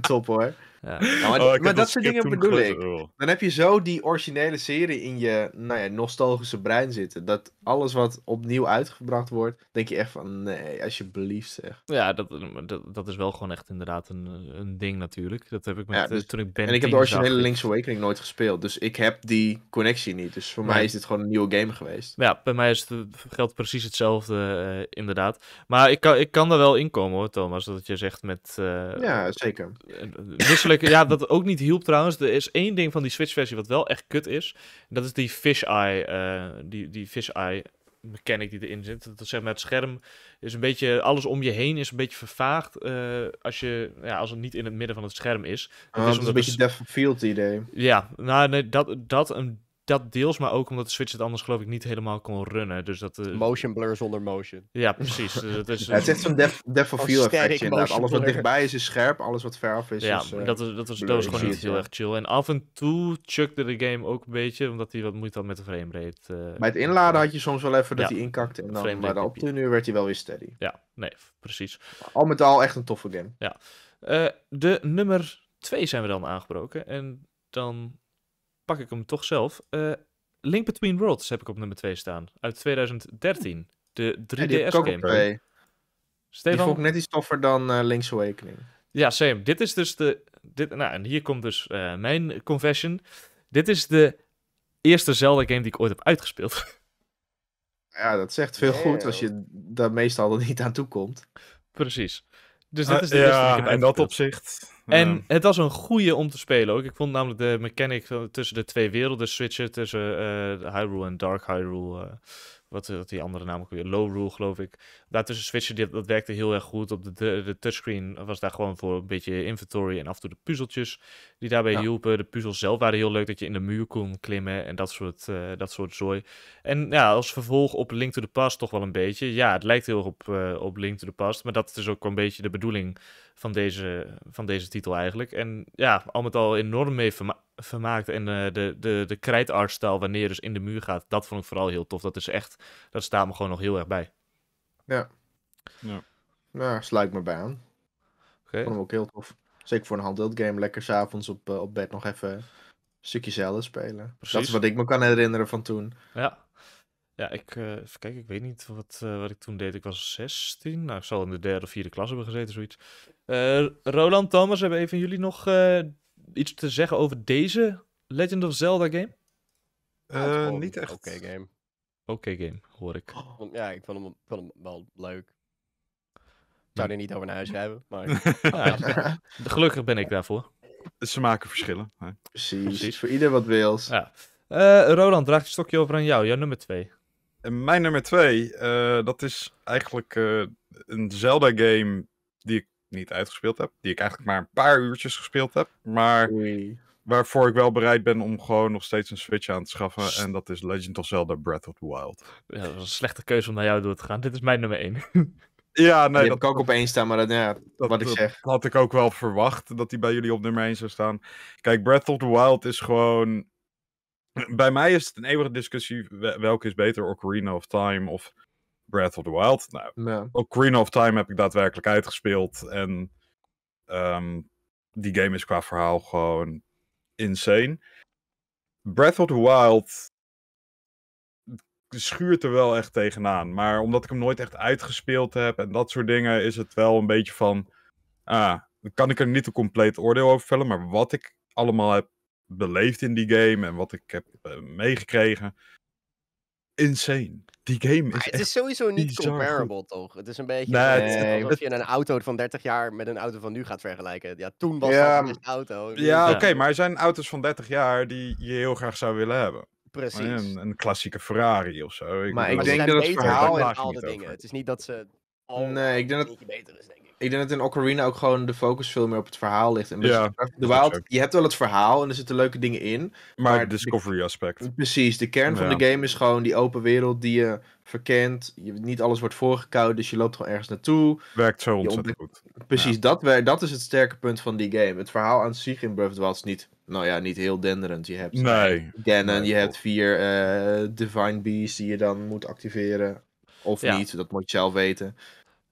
top hoor. Ja. *laughs* Nou, maar, oh, dat soort dingen bedoel ik. Dan heb je zo die originele serie in je nou ja, nostalgische brein zitten. Dat alles wat opnieuw uitgebracht wordt, denk je echt van nee, alsjeblieft zeg. Ja, dat, eh, dat, is wel gewoon echt inderdaad een, eh, een ding natuurlijk. Dat heb ik met ja, eh, dus- toen ik ben. En ik heb de originele zag, Link's Awakening nooit gespeeld. Dus ik heb die connectie niet. Dus voor mij is dit gewoon een nieuwe game geweest. Ja, bij mij is het, geldt precies hetzelfde inderdaad. Maar ik kan, ik kan er wel in komen hoor, Thomas. Dat je zegt met. ja, zeker ja, dat ook niet hielp trouwens. Er is één ding van die Switch-versie wat wel echt kut is. Dat is die fish-eye. Eh, die die fish-eye mechanic die erin zit. Dat is zeg maar het scherm is een beetje, alles om je heen is een beetje vervaagd eh, als, je, ja, als het niet in het midden van het scherm is. Dat, ah, is, een beetje de... Death Field idee. Ja, nou nee, dat, dat een dat deels, maar ook omdat de Switch het anders geloof ik niet helemaal kon runnen. Dus dat, uh... Motion blur zonder motion. Ja, precies. Eh, is, het is echt zo'n def, eh, def of feel effectje. Alles wat dichtbij is, is scherp. Alles wat ver af is, ja, dat, is, dat, was, dat was gewoon niet heel erg chill. En af en toe chuckte de game ook een beetje, omdat hij wat moeite had met de frame rate. Uh... Bij het inladen had je soms wel even dat hij inkakte. En dan bij de optunen werd hij wel weer steady. Ja, nee, precies. Al met al echt een toffe game. Ja. de nummer 2 zijn we dan aangebroken. En dan pak ik hem toch zelf. Eh, Link Between Worlds heb ik op nummer 2 staan. Uit 2013. De 3DS-game. Ja, Stefan... vond ik net iets toffer dan uh, Link's Awakening. Ja, same. Dit is dus de... Dit, nou, en hier komt dus eh, mijn confession. Dit is de eerste Zelda-game die ik ooit heb uitgespeeld. *laughs* Ja, dat zegt veel goed als je daar meestal er niet aan toe komt. Precies. Dus ah, dat is de eerste ja, in dat opzicht. En het was een goede om te spelen ook. Ik vond namelijk de mechanic tussen de twee werelden switchen, tussen uh, Hyrule en Dark Hyrule, eh, wat eh, dat die andere namelijk weer? Low Rule, geloof ik. Daartussen switchen, dat werkte heel erg goed. Op de, de, touchscreen was daar gewoon voor een beetje inventory en af en toe de puzzeltjes die daarbij hielpen. De puzzels zelf waren heel leuk, dat je in de muur kon klimmen en dat soort, eh, dat soort zooi. En ja, als vervolg op Link to the Past toch wel een beetje. Ja, het lijkt heel erg op, eh, op Link to the Past, maar dat is ook een beetje de bedoeling van deze, van deze titel eigenlijk. En ja, al met al enorm mee verma vermaakt. En eh, de, de, de krijtartstijl wanneer dus in de muur gaat, dat vond ik vooral heel tof. Dat is echt, dat staat me gewoon nog heel erg bij. Ja. Ja, ja nou, sluit me bij aan. Okay. Vond hem ook heel tof. Zeker voor een handheld game. Lekker s'avonds op, eh, op bed nog even een stukje zelden spelen. Dat is wat ik me kan herinneren van toen. Ja. Ja, ik, kijk eh, even ik weet niet wat, wat ik toen deed. Ik was 16. Nou, ik zal in de derde of vierde klas hebben gezeten, zoiets. Uh, Roland, Thomas, hebben even jullie nog eh, iets te zeggen over deze Legend of Zelda game? Eh, niet echt. Oké game. Oké game, hoor ik. Ja, ik vond hem, vond hem wel leuk. Ik zou nou. er niet over naar huis hebben, maar... *laughs* gelukkig ben ik daarvoor. Ze maken verschillen. Hè? Precies, Precies, voor ieder wat wils. Ja. Roland, draag het stokje over aan jou, jouw nummer 2. Mijn nummer 2, dat is eigenlijk een Zelda-game die ik niet uitgespeeld heb. Die ik eigenlijk maar een paar uurtjes gespeeld heb. Maar waarvoor ik wel bereid ben om gewoon nog steeds een Switch aan te schaffen. En dat is Legend of Zelda Breath of the Wild. Ja, dat is een slechte keuze om naar jou door te gaan. Dit is mijn nummer 1. *laughs* ja, nee. dat kan ik ook op één staan, maar dat, ja, wat ik zeg. Dat had ik ook wel verwacht, dat die bij jullie op nummer 1 zou staan. Kijk, Breath of the Wild is gewoon... Bij mij is het een eeuwige discussie welke is beter, Ocarina of Time of Breath of the Wild. Nou, ja. of Time heb ik daadwerkelijk uitgespeeld. En ehm, die game is qua verhaal gewoon insane. Breath of the Wild schuurt er wel echt tegenaan. Maar omdat ik hem nooit echt uitgespeeld heb en dat soort dingen, is het wel een beetje van. Ah, kan ik er niet een compleet oordeel over vellen. Maar wat ik allemaal heb beleefd in die game en wat ik heb eh, meegekregen. Insane die game is. het is sowieso niet comparable, toch? Het is een beetje nee, je een auto van 30 jaar met een auto van nu gaat vergelijken. Ja, toen was dat dat een auto. Ja, oké, maar er zijn auto's van 30 jaar die je heel graag zou willen hebben. Precies. Een, een klassieke Ferrari of zo. Ik maar ik denk dat het verhaal en al de dingen. Het is niet dat ze. nee, ik denk dat het beter is ik denk dat in Ocarina ook gewoon de focus veel meer op het verhaal ligt. En dus ja, de Wild, je hebt wel het verhaal en er zitten leuke dingen in. Maar, het discovery aspect. precies, de kern van de game is gewoon die open wereld die je verkent. Je, niet alles wordt voorgekoud, dus je loopt gewoon ergens naartoe. Werkt zo ontzettend goed. Precies, dat, dat is het sterke punt van die game. Het verhaal aan zich in Breath was niet, nou ja, niet heel denderend. Je hebt nee, je hebt vier eh, Divine Beasts die je dan moet activeren. Of niet, dat moet je zelf weten.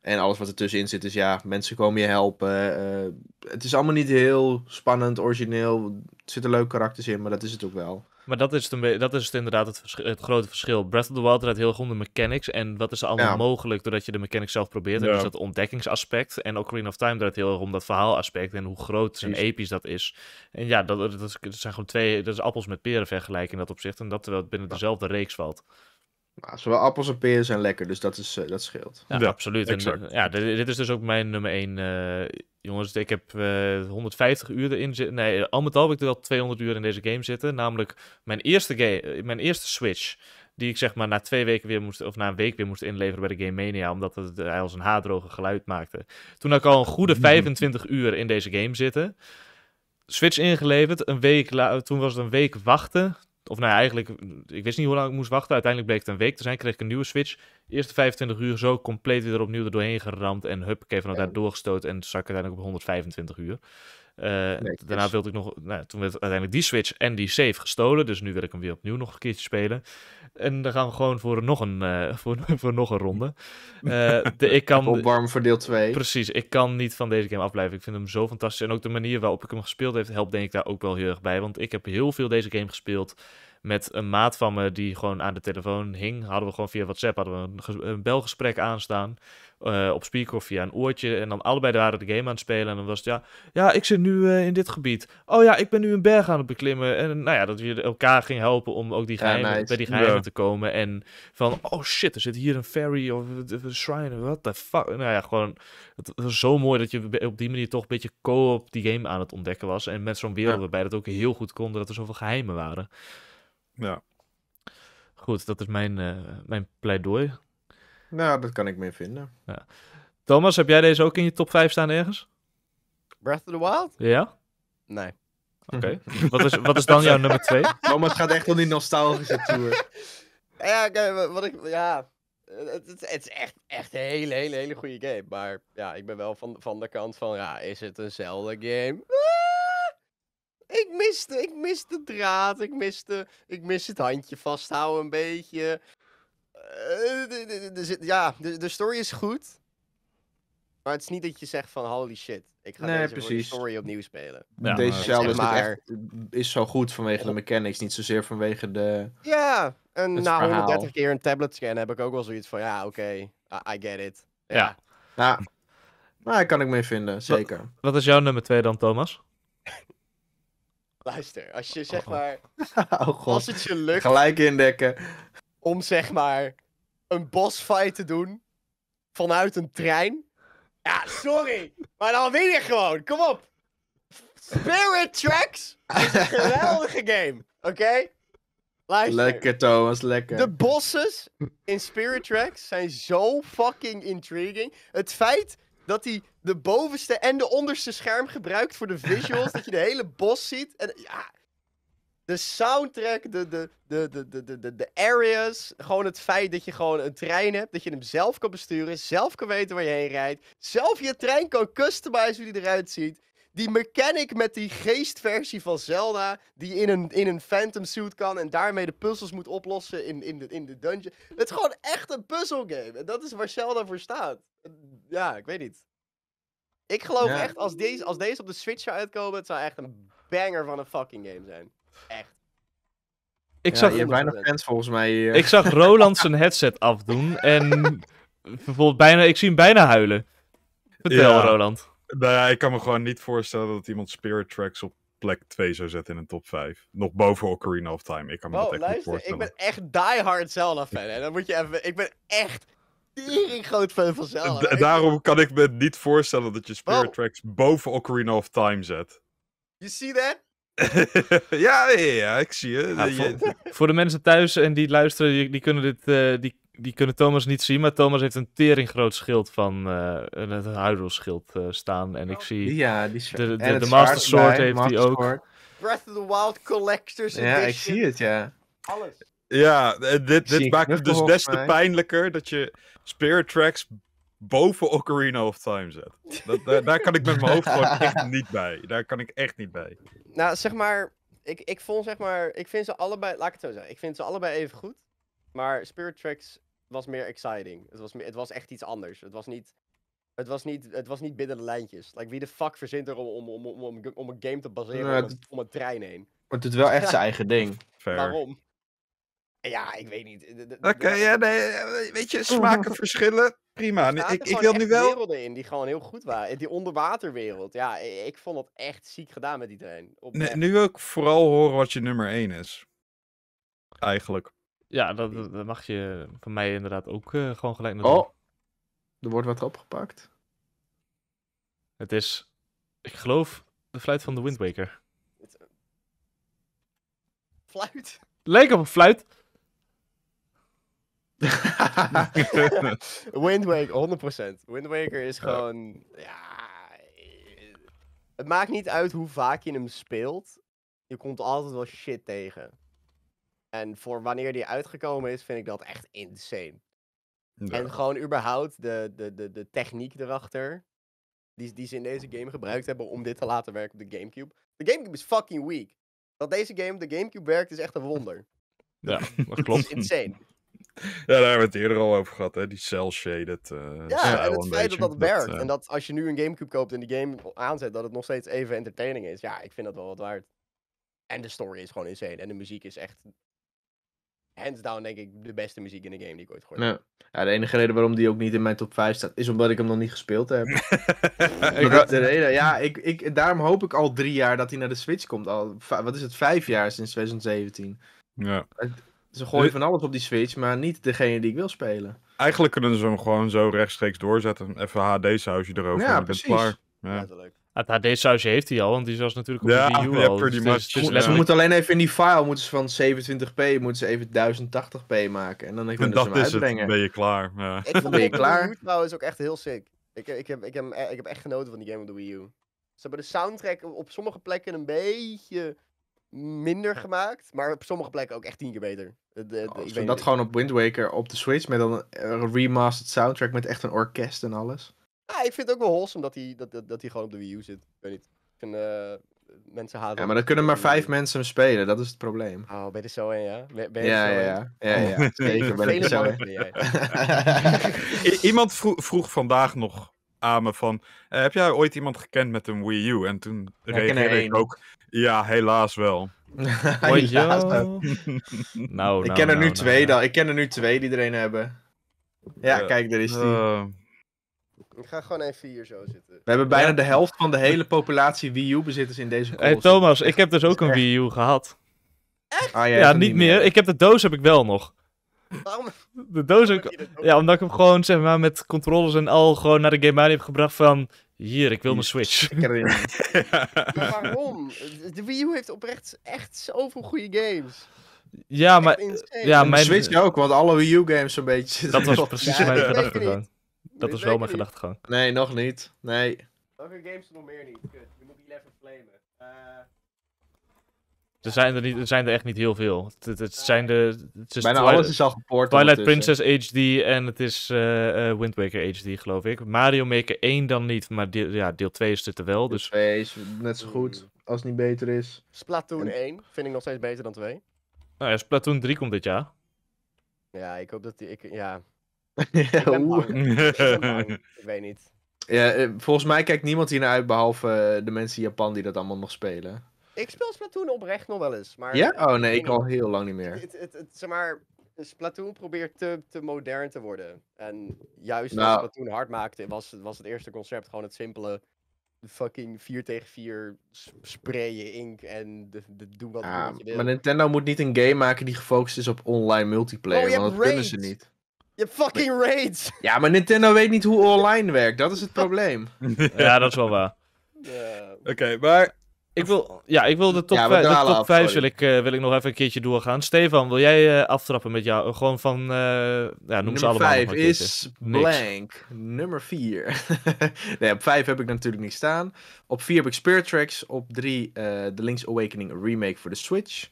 En alles wat ertussenin zit is, ja, mensen komen je helpen. Eh, het is allemaal niet heel spannend, origineel. Er zitten leuke karakters in, maar dat is het ook wel. Maar dat is het, een dat is het inderdaad het, het, grote verschil. Breath of the Wild draait heel goed om de mechanics. En wat is allemaal mogelijk doordat je de mechanics zelf probeert. Ja. En dus dat ontdekkingsaspect. En Ocarina of Time draait heel erg om dat verhaalaspect. En hoe groot en episch dat is. En ja, dat, dat, zijn gewoon twee... Dat is appels met peren vergelijken in dat opzicht. En dat terwijl het binnen dezelfde reeks valt. Maar nou, zowel appels en peren zijn lekker, dus dat, is, eh, dat scheelt. Ja, absoluut. Eh, ja, dit, is dus ook mijn nummer 1. Eh, jongens, ik heb 150 uur erin zitten. Nee, al met al heb ik er wel 200 uur in deze game zitten. Namelijk mijn eerste, game, mijn eerste Switch. Die ik zeg maar na twee weken weer moest, of na een week weer moest inleveren bij de Game Mania. Omdat het, hij als een haardroge geluid maakte. Toen had ik al een goede 25 *laughs* uur in deze game zitten. Switch ingeleverd. Een week toen was het een week wachten of nou eigenlijk, ik wist niet hoe lang ik moest wachten. Uiteindelijk bleek het een week te zijn. Kreeg ik een nieuwe Switch. Eerste 25 uur zo compleet weer opnieuw er doorheen geramd. En hup, ik even naar daar doorgestoten En zak uiteindelijk op 125 uur. Eh, daarna wilde ik nog, nou, toen werd uiteindelijk die Switch en die save gestolen. Dus nu wil ik hem weer opnieuw nog een keertje spelen. En dan gaan we gewoon voor nog een, eh, *laughs* voor, voor nog een ronde. Uh, de, *laughs* ik kan, voor deel 2. Precies, ik kan niet van deze game afblijven. Ik vind hem zo fantastisch. En ook de manier waarop ik hem gespeeld heb, helpt denk ik daar ook wel heel erg bij. Want ik heb heel veel deze game gespeeld met een maat van me die gewoon aan de telefoon hing. Hadden we gewoon via WhatsApp hadden we een, een belgesprek aanstaan. Eh, op speaker of via een oortje. En dan allebei waren de game aan het spelen. En dan was het ja, ja ik zit nu eh, in dit gebied. Oh ja, ik ben nu een berg aan het beklimmen. En nou ja, dat we elkaar ging helpen om ook die geheimen, bij die geheimen te komen. En van, oh shit, er zit hier een ferry of een shrine. What the fuck? Nou ja, gewoon, het was zo mooi dat je op die manier toch een beetje co-op die game aan het ontdekken was. En met zo'n wereld waarbij dat ook heel goed kon, dat er zoveel geheimen waren. Ja. Goed, dat is mijn, eh, mijn pleidooi. Nou, dat kan ik meer vinden. Ja. Thomas, heb jij deze ook in je top 5 staan ergens? Breath of the Wild? Ja. Nee. Oké. *laughs* wat, is, wat is dan jouw nummer 2? Thomas gaat echt op die nostalgische tour. *laughs* Ja, okay, wat ik. Ja. Het, het, is echt, echt een hele, hele, hele goede game. Maar ja, ik ben wel van, van de kant van. Ja, is het een Zelda-game? Ah! Ik mis, ik mis de draad, ik miste, ik mis het handje vasthouden een beetje. Eh, de, de, de, story is goed. Maar het is niet dat je zegt van holy shit, ik ga nee, deze story opnieuw spelen. deze Shadow is, maar... is, zo goed vanwege de mechanics, niet zozeer vanwege de. Ja, en na verhaal. 130 keer een tablet scan heb ik ook wel zoiets van ja, oké, I, get it. Ja. Nou, nou, kan ik mee vinden, zeker. Wat, wat is jouw nummer 2 dan, Thomas? *laughs* Luister, als je oh, zeg maar. *laughs* Oh, God. Als het je lukt. Gelijk indekken om zeg maar een fight te doen vanuit een trein. Ja, sorry, maar dan win je gewoon. Kom op. Spirit Tracks is een geweldige game, oké? Lekker Thomas, lekker. De bosses in Spirit Tracks zijn zo fucking intriguing. Het feit dat hij de bovenste en de onderste scherm gebruikt voor de visuals, dat je de hele bos ziet. En ja, de soundtrack, de, de, de, de, de, de, de areas. Gewoon het feit dat je gewoon een trein hebt. Dat je hem zelf kan besturen. Zelf kan weten waar je heen rijdt. Zelf je trein kan customizen hoe die eruit ziet. Die mechanic met die geestversie van Zelda. Die in een, in een Phantom suit kan. En daarmee de puzzels moet oplossen in, in, de, in de dungeon. Het is gewoon echt een puzzelgame. En dat is waar Zelda voor staat. Ja, ik weet niet. Ik geloof echt, als deze, als deze op de Switch zou uitkomen, het zou echt een banger van een fucking game zijn. Echt. Ik zag, je hebt fans volgens mij. Ik zag Roland zijn headset afdoen en bijna, ik zie hem bijna huilen. Vertel Roland. Nou ja, ik kan me gewoon niet voorstellen dat iemand Spirit Tracks op plek 2 zou zetten in een top 5. Nog boven Ocarina of Time. Ik kan me dat echt niet voorstellen. ik ben echt diehard Zelda-fan. En dan moet je even... Ik ben echt tering groot fan van Zelda. daarom kan ik me niet voorstellen dat je Spirit Tracks boven Ocarina of Time zet. You see that? *laughs* ja, ja, ik zie je. voor, de mensen thuis en die luisteren, die, kunnen dit, eh, die, die kunnen Thomas niet zien, maar Thomas heeft een tering groot schild van uh, een, huidelschild eh, staan. En ik oh. zie ja, die de, Master Sword heeft hij ook. Breath of the Wild Collectors Edition. Ja, ik zie het, ja. Alles. Ja, dit, dit maakt het dus des te pijnlijker dat je Spirit Tracks boven Ocarina of Time zet. Dat, daar, kan ik met mijn hoofd gewoon echt niet bij. Daar kan ik echt niet bij. Nou, zeg maar, ik, ik vond zeg maar, ik vind ze allebei, laat ik het zo zeggen, ik vind ze allebei even goed. Maar Spirit Tracks was meer exciting. Het was, meer, het was echt iets anders. Het was niet, het was niet, het was niet binnen de lijntjes. Like, wie de fuck verzint er om, om, om, om, om, om een game te baseren nou, om, een trein heen? het doet wel echt *laughs* zijn eigen ding. Waarom? Ja, ik weet niet. Oké, ja, nee, eh, weet je, smaken *laughs* verschillen. Prima. Er ik, ik wil nu wel. werelden in die gewoon heel goed waren. Die onderwaterwereld. Ja, ik, vond het echt ziek gedaan met iedereen. Op nee, nu wil ik vooral horen wat je nummer 1 is. Eigenlijk. Ja, dat, mag je van mij inderdaad ook eh, gewoon gelijk naar oh. doen. Oh, er wordt wat opgepakt. Het is, ik geloof, de fluit van de Wind Fluit? Leek op een fluit. *laughs* Wind Waker, 100%. Wind Waker is gewoon. Ja. Het maakt niet uit hoe vaak je hem speelt. Je komt altijd wel shit tegen. En voor wanneer die uitgekomen is, vind ik dat echt insane. En gewoon überhaupt de, de, de, de techniek erachter. Die, die ze in deze game gebruikt hebben om dit te laten werken op de Gamecube. De Gamecube is fucking weak. Dat deze game, de Gamecube werkt, is echt een wonder. Ja, dat *laughs* klopt. Dat is insane. Ja, daar hebben we het eerder al over gehad, hè? Die cel-shaded. Eh, ja, en het feit dat dat werkt. Eh, en dat als je nu een Gamecube koopt en die game aanzet, dat het nog steeds even entertaining is. Ja, ik vind dat wel wat waard. En de story is gewoon insane. En de muziek is echt hands down denk ik de beste muziek in de game die ik ooit gehoord heb. Ja. de enige reden waarom die ook niet in mijn top 5 staat, is omdat ik hem nog niet gespeeld heb. ik *laughs* dat de reden. Ja, ik, ik, daarom hoop ik al drie jaar dat hij naar de Switch komt. Al, wat is het, vijf jaar sinds 2017. Ja. Ze gooien van alles op die Switch, maar niet degene die ik wil spelen. Eigenlijk kunnen ze hem gewoon zo rechtstreeks doorzetten. Even HD-sausje erover. Ja, en precies. Klaar. Ja. Het HD-sausje heeft hij al, want die was natuurlijk op de Wii U al. Dus pretty Ze moeten alleen even in die file moeten ze van 27p moeten ze even 1080p maken. En dan kunnen en dat ze hem uitbrengen. Het, ben je klaar. Ja. Ik *laughs* vond ben je klaar. trouwens ook echt heel sick. Ik, ik, heb, ik, heb, ik heb echt genoten van die game op de Wii U. Ze hebben de soundtrack op sommige plekken een beetje minder gemaakt, maar op sommige plekken ook echt tien keer beter. De, oh, ik dat gewoon op Wind Waker op de Switch met een remastered soundtrack met echt een orkest en alles. Ja, ik vind het ook wel wholesome dat hij dat, dat, dat hij gewoon op de Wii U zit. Ik weet niet. Ik vind, eh, mensen haten. Ja, maar dan kunnen maar vijf mensen hem spelen, dat is het probleem. Oh, ben je zo in, ja? Ben, ben je ja, zo ja, in? ja, ja, Iemand vroeg, vroeg vandaag nog aan me van, eh, heb jij ooit iemand gekend met een Wii U? En toen ja, reageerde ik ook, ja, helaas wel. *laughs* Hoi *laughs* nou, ik nou, ken er nou, nu nou, twee dan. Ik ken er nu twee die iedereen hebben. Ja, kijk, daar is die. Eh. Ik ga gewoon even hier zo zitten. We hebben bijna de helft van de hele populatie Wii U-bezitters in deze calls. Hey Thomas, ik heb dus ook een Wii U gehad. Echt? Ah, ja, niet meer. Ik heb de doos heb ik wel nog. Waarom? De doos Ja, omdat ik hem gewoon zeg maar met controllers en al gewoon naar de Game heb gebracht van hier, ik wil mijn Switch. *laughs* maar waarom? De Wii U heeft oprecht echt zoveel goede games. Ja, maar... Ja, mijn... Switch ook, want alle Wii U-games zo'n beetje... Dat was *laughs* precies mijn gedachtegang. Dat is wel mijn gedachtegang. Nee, nog niet. Nee. Welke games nog meer niet? Kut, je moet die flamen. Eh... Er zijn er, niet, er zijn er echt niet heel veel. Het, het zijn de, het is Bijna Twilight, alles is al Twilight Princess HD en het is uh, Wind Waker HD, geloof ik. Mario Maker 1 dan niet, maar deel, ja, deel 2 is er wel. Dus... 2 is net zo goed, mm. als het niet beter is. Splatoon 1 vind ik nog steeds beter dan 2. Nou ja, Splatoon 3 komt dit jaar. Ja, ik hoop dat die... Ik, ja. *laughs* ik, *laughs* ik weet niet. Ja, eh, volgens mij kijkt niemand hier naar uit behalve de mensen in Japan die dat allemaal nog spelen. Ik speel Splatoon oprecht nog wel eens. Maar ja? Oh nee, ik al heel lang niet meer. Het, het, zeg maar, Splatoon probeert te, te modern te worden. En juist nou. Splatoon hard maakte, was, was het eerste concept gewoon het simpele fucking 4 tegen 4 sprayen ink en de, de ah, doe wat, je wil. Maar Nintendo moet niet een game maken die gefocust is op online multiplayer, oh, want dat kunnen ze niet. Je hebt fucking raids! Ja, maar Nintendo weet niet hoe online werkt, dat is het probleem. *laughs* ja, dat is wel waar. Oké, maar ik wil, ja, ik wil de top, ja, 5 wil ik, uh, wil ik nog even een keertje doorgaan. Stefan, wil jij uh, aftrappen met jou? Gewoon van, uh, ja, noem ze allemaal. 5 is Blank. Nummer 4. *laughs* nee, op 5 heb ik natuurlijk niet staan. Op 4 heb ik Spirit Tracks. Op 3 The Link's Awakening Remake voor de Switch.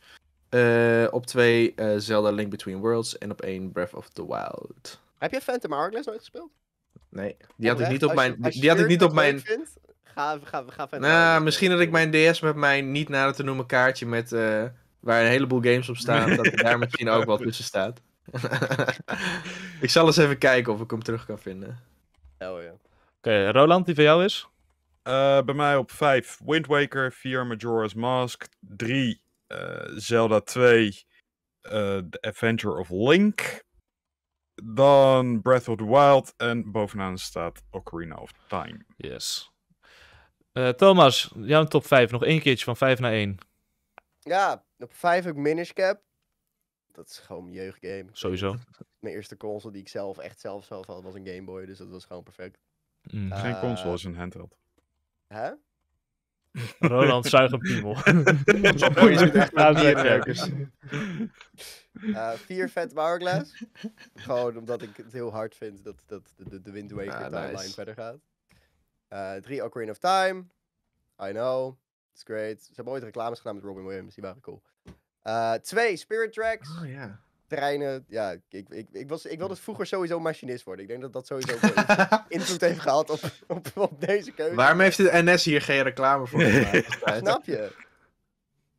op 2 Zelda Link Between Worlds. En op 1 Breath of the Wild. Heb je Phantom Hourglass nooit gespeeld? Nee, die had ik niet op mijn. Die had ik niet op mijn ga, ga, verder. Nou, misschien dat ik mijn DS met mijn niet nader te noemen kaartje met... Eh, waar een heleboel games op staan, dat er daar misschien ook wel tussen staat. *laughs* ik zal eens even kijken of ik hem terug kan vinden. Oh Oké, Roland, die van jou is? Eh, bij mij op 5 Wind Waker, 4 Majora's Mask, 3 eh, Zelda 2, The Adventure of Link, dan Breath of the Wild en bovenaan staat Ocarina of Time. Yes. Eh, Thomas, jouw top 5. Nog één keertje van 5 naar 1. Ja, op 5 heb ik Minish Cap. Dat is gewoon mijn jeugdgame. Sowieso. Mijn eerste console die ik zelf echt zelf had, was een Game Boy. Dus dat was gewoon perfect. Mm. Geen eh, console, is een handheld. Hè? Roland, zuig een piemel. echt *laughs* *laughs* eh, vier vet Hourglass. Gewoon omdat ik het heel hard vind dat, dat de, de Wind Waker online ah, verder gaat. 3 uh, eh, Ocarina of Time. I know. It's great. Ze hebben ooit reclames gedaan met Robin Williams. Die waren cool. Eh, twee Spirit Tracks. Oh ja. Treinen. Ja, ik, ik, ik, was, ik wilde vroeger sowieso machinist worden. Ik denk dat dat sowieso *laughs* invloed heeft gehad op, op, op, deze keuze. Waarom heeft de NS hier geen reclame voor gedaan? *laughs* Snap je?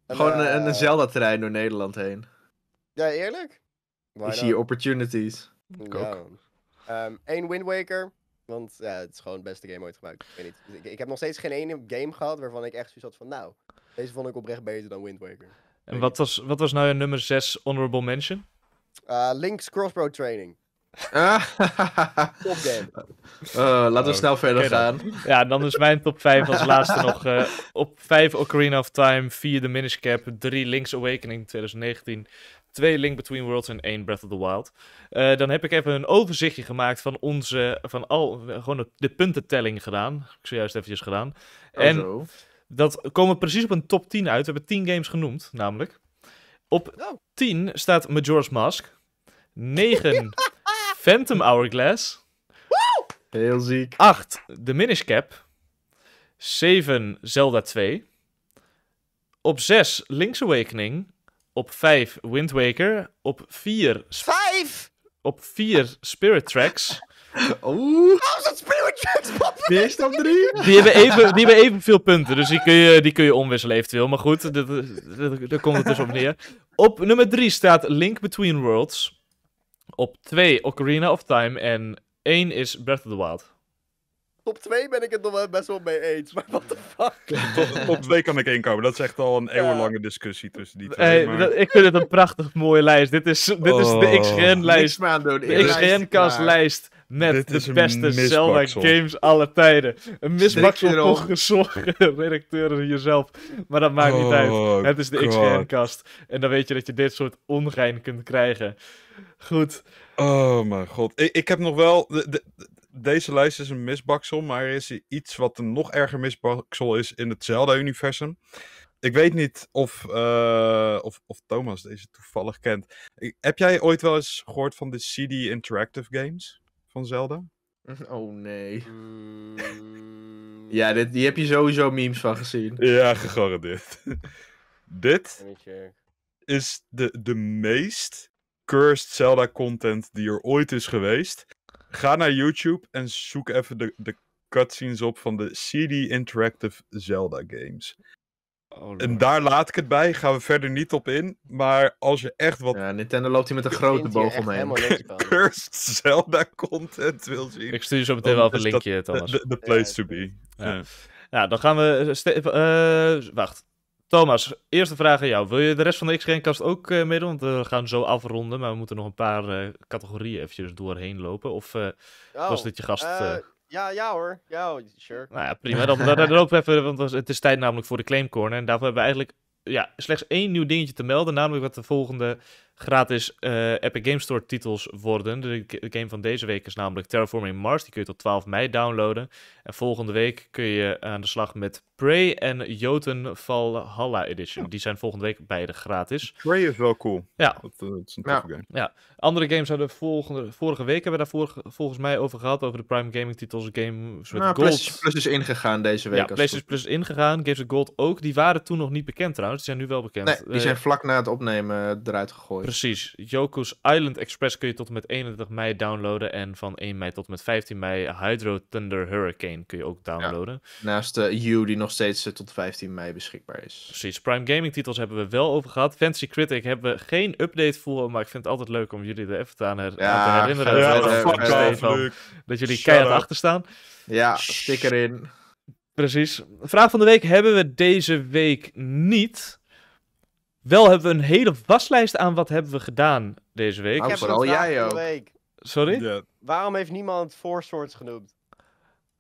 Gewoon een, eh, Zelda-terrein door Nederland heen. Ja, eerlijk? Ik zie opportunities. ja. Um, ehm, Eén Wind Waker. Want ja, het is gewoon het beste game ooit gemaakt. Ik, weet niet. ik, ik, heb nog steeds geen ene game gehad waarvan ik echt zoiets had van... Nou, deze vond ik oprecht beter dan Wind Waker. En wat was, wat was nou je nummer 6 honorable mention? Eh, Link's Crossbow Training. Ah. *laughs* top game. Eh, laten we oh, snel verder gaan. Ja, dan is mijn top 5 als *laughs* laatste nog. Eh, op 5 Ocarina of Time, 4 The Minish Cap, 3 Link's Awakening 2019, twee Link Between Worlds en één Breath of the Wild. Uh, dan heb ik even een overzichtje gemaakt van onze, van al, gewoon de puntentelling gedaan. ik zojuist eventjes gedaan. Oh, en dat komen precies op een top 10 uit. We hebben 10 games genoemd, namelijk. Op 10 staat Majora's Mask. 9 *laughs* Phantom Hourglass. Heel ziek. 8 The Minish Cap. 7 Zelda 2. Op 6 Link's Awakening. Op 5 Wind Waker. Op 4. Vijf! Op 4 Spirit Tracks. *laughs* Oeh. How is dat Spirit Tracks, papa? Die is op 3. Die hebben, even, die hebben evenveel punten, dus die kun je, die kun je omwisselen eventueel. Maar goed, daar komt het dus op neer. Op nummer 3 staat Link Between Worlds. Op 2 Ocarina of Time. En 1 is Breath of the Wild top 2 ben ik het nog best wel mee eens. Maar wat de fuck? *laughs* Top, 2 kan ik inkomen. Dat is echt al een eeuwenlange discussie tussen die twee. maar... ik vind het een prachtig mooie lijst. Dit is, dit is de oh. XGN-lijst. De XGN-kast-lijst met de beste Zelda games alle tijden. Een misbaksel voor zorgen, *laughs* redacteuren jezelf. Maar dat maakt niet uit. Oh, het is de XGN-kast. En dan weet je dat je dit soort ongein kunt krijgen. Goed. Oh mijn god. Ik, ik heb nog wel... De, de, deze lijst is een misbaksel, maar er is iets wat een nog erger misbaksel is in het Zelda-universum. Ik weet niet of, eh, of, of, Thomas deze toevallig kent. heb jij ooit wel eens gehoord van de CD Interactive Games van Zelda? *laughs* Oh nee. Mm. ja, dit, die heb je sowieso memes van gezien. Ja, gegarandeerd. *laughs* dit is de, de meest cursed Zelda content die er ooit is geweest. Ga naar YouTube en zoek even de, de cutscenes op van de CD Interactive Zelda games. en daar laat ik het bij. Gaan we verder niet op in. Maar als je echt wat. Ja, Nintendo loopt hier met een grote boog omheen. *laughs* Cursed Zelda content wil zien. Ik stuur je zo meteen wel even een dus linkje, Thomas. The place to be. Ja. Nou, dan gaan we. Uh, wacht. Thomas, eerste vraag aan jou. Wil je de rest van de X-Genkast ook uh, meedoen? Want eh, we gaan zo afronden, maar we moeten nog een paar eh, categorieën eventjes doorheen lopen. Of was oh, dit je gast? ja, ja hoor. Ja, sure. Nou ja, prima. Dan, dan, lopen even, want het is tijd namelijk voor de Claim Corner. En daarvoor hebben we eigenlijk ja, slechts één nieuw dingetje te melden. Namelijk wat de volgende gratis Epic Game Store titels worden. De, de game van deze week is namelijk Terraforming Mars. Die kun je tot 12 mei downloaden. En volgende week kun je aan de slag met Prey en Jotun Valhalla Edition. Die zijn volgende week beide gratis. Prey is wel cool. Ja. Dat, eh, is een ja. game. Ja. Andere games hadden volgende, vorige week hebben we daar volgens mij over gehad. Over de Prime Gaming titels. Games met Gold. Plus is ingegaan deze week. Ja, PlayStation Plus is ingegaan. Games with Gold ook. Die waren toen nog niet bekend trouwens. Die zijn nu wel bekend. Nee, die eh, zijn vlak na het opnemen eh, eruit gegooid. Precies. Yoko's Island Express kun je tot en met 31 mei downloaden. En van 1 mei tot en met 15 mei Hydro Thunder Hurricane kun je ook downloaden. Naast U die nog nog steeds eh, tot 15 mei beschikbaar is. Precies, Prime Gaming titels hebben we wel over gehad. Fancy Critic hebben we geen update voor, maar ik vind het altijd leuk om jullie er even aan, te herinneren. Ja, dat, eh, dat jullie keihard achter staan. Ja, stik erin. Precies. Vraag van de week hebben we deze week niet. Wel hebben we een hele waslijst aan wat hebben we gedaan deze week. Oh, vooral jij ook. Sorry? Waarom heeft niemand Four Swords genoemd?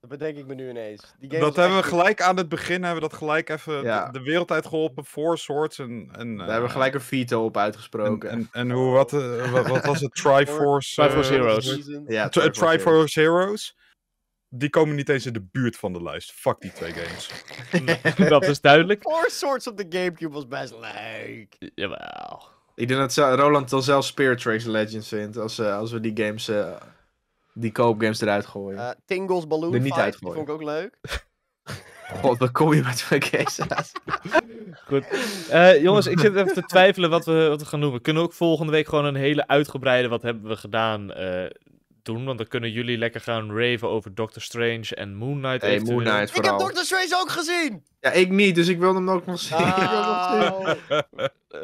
Dat bedenk ik me nu ineens. Die dat hebben we gelijk aan het begin, hebben we dat gelijk even de, de, wereld uitgeholpen voor Swords. En, en, Daar hebben we eh, gelijk een veto op uitgesproken. En, en, hoe, wat, eh, wat, was het? *laughs* Triforce, Triforce eh, Heroes. Ja, Triforce, Triforce Heroes die komen niet eens in de buurt van de lijst. Fuck die twee games. *laughs* dat is duidelijk. Four Swords op de Gamecube was best leuk. Jawel. Ik denk dat Roland dan zelf Spirit Trace Legends vindt, als, als we die games die koopgames eruit gooien. Eh, Tingles Balloon er niet Fight, uitgooien. vond ik ook leuk. *laughs* God, wat kom je met verkeersdaad? *laughs* Goed. Eh, jongens, ik zit even te twijfelen wat we, wat we gaan doen. We kunnen ook volgende week gewoon een hele uitgebreide wat hebben we gedaan eh, want dan kunnen jullie lekker gaan raven over Doctor Strange en Moon Knight. Ik heb Doctor Strange ook gezien! Ja, ik niet, dus ik wil hem ook nog zien. Oh.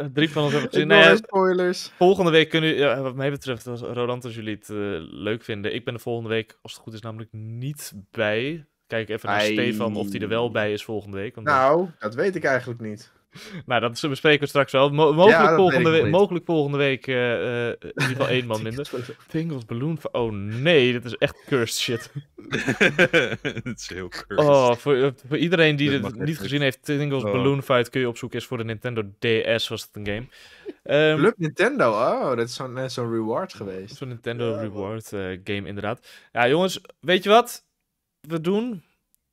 *laughs* Drie van ons hebben gezien. Nee, nou spoilers. Volgende week kunnen jullie, wat mij betreft, als Roland als jullie het eh, leuk vinden. Ik ben de volgende week, als het goed is, namelijk niet bij. Kijk even naar Stefan of hij er wel bij is volgende week. Want nou, dat weet ik eigenlijk niet. *laughs* nou, dat bespreken we straks wel. mogelijk, volgende mogelijk, volgende week uh, in ieder geval één man *laughs* minder. Tingles Balloon. Oh nee, dat is echt cursed shit. *laughs* dat is heel cursed. Oh, voor, eh, iedereen die het niet gezien heeft, Tingles oh. Balloon Fight kun je zoek Is voor de Nintendo DS was het een game. Um, Nintendo, oh, dat is zo'n reward geweest. Zo'n Nintendo reward game inderdaad. Ja jongens, weet je wat we doen?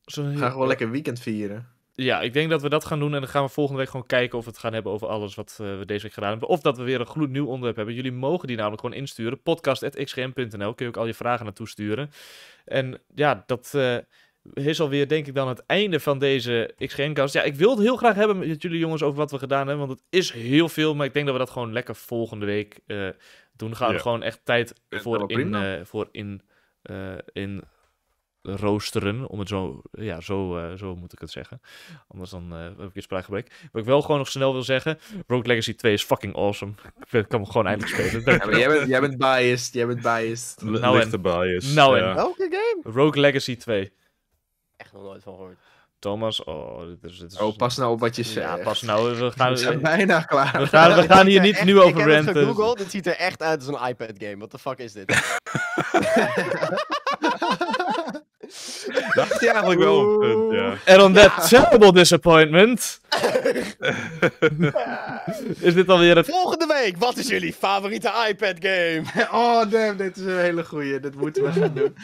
Zo... We gaan gewoon lekker weekend vieren ja, ik denk dat we dat gaan doen. En dan gaan we volgende week gewoon kijken of we het gaan hebben over alles wat eh, we deze week gedaan hebben. Of dat we weer een gloednieuw onderwerp hebben. Jullie mogen die namelijk gewoon insturen. Podcast.xgm.nl. Kun je ook al je vragen naartoe sturen. En ja, dat. Uh, is alweer, denk ik, dan het einde van deze XGM-kast. Ja, ik wil het heel graag hebben met jullie jongens over wat we gedaan hebben. Want het is heel veel. Maar ik denk dat we dat gewoon lekker volgende week eh, doen. Gaan we gewoon echt tijd voor in, voor in, in roosteren, om het zo, ja, zo, uh, zo moet ik het zeggen. Anders dan uh, heb ik iets spraakgebrek. Wat ik wel gewoon nog snel wil zeggen, Rogue Legacy 2 is fucking awesome. Ik kan hem gewoon eindelijk spelen. *laughs* ja, jij, bent, jij bent biased, jij bent biased. Nou, nou en. Nou ja. en. Welke game? Rogue Legacy 2. Echt nog nooit van gehoord. Thomas, oh, dit is, dit is... oh, pas nou op wat je zegt. Ja, pas nou. We, gaan... we zijn bijna klaar. We gaan, we gaan hier niet echt, nu over ranten. Ik heb Google, dit ziet er echt uit als een iPad game. Wat de fuck is dit? *laughs* *laughs* Dacht je eigenlijk wel. Ja. En on that terrible disappointment. *laughs* is dit alweer het. Volgende week, wat is jullie favoriete iPad-game? *laughs* oh, damn, dit is een hele goeie. Dit moeten we gaan doen.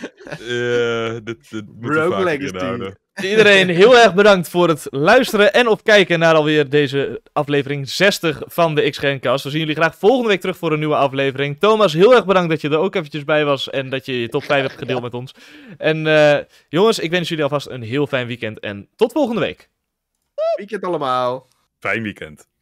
Ja, dit, dit moeten Legacy. Dus iedereen heel erg bedankt voor het luisteren en of kijken naar alweer deze aflevering 60 van de x Gencast. We zien jullie graag volgende week terug voor een nieuwe aflevering. Thomas, heel erg bedankt dat je er ook eventjes bij was en dat je je top 5 hebt gedeeld met ons. En eh, jongens, ik wens jullie alvast een heel fijn weekend en tot volgende week. Weekend allemaal. Fijn weekend.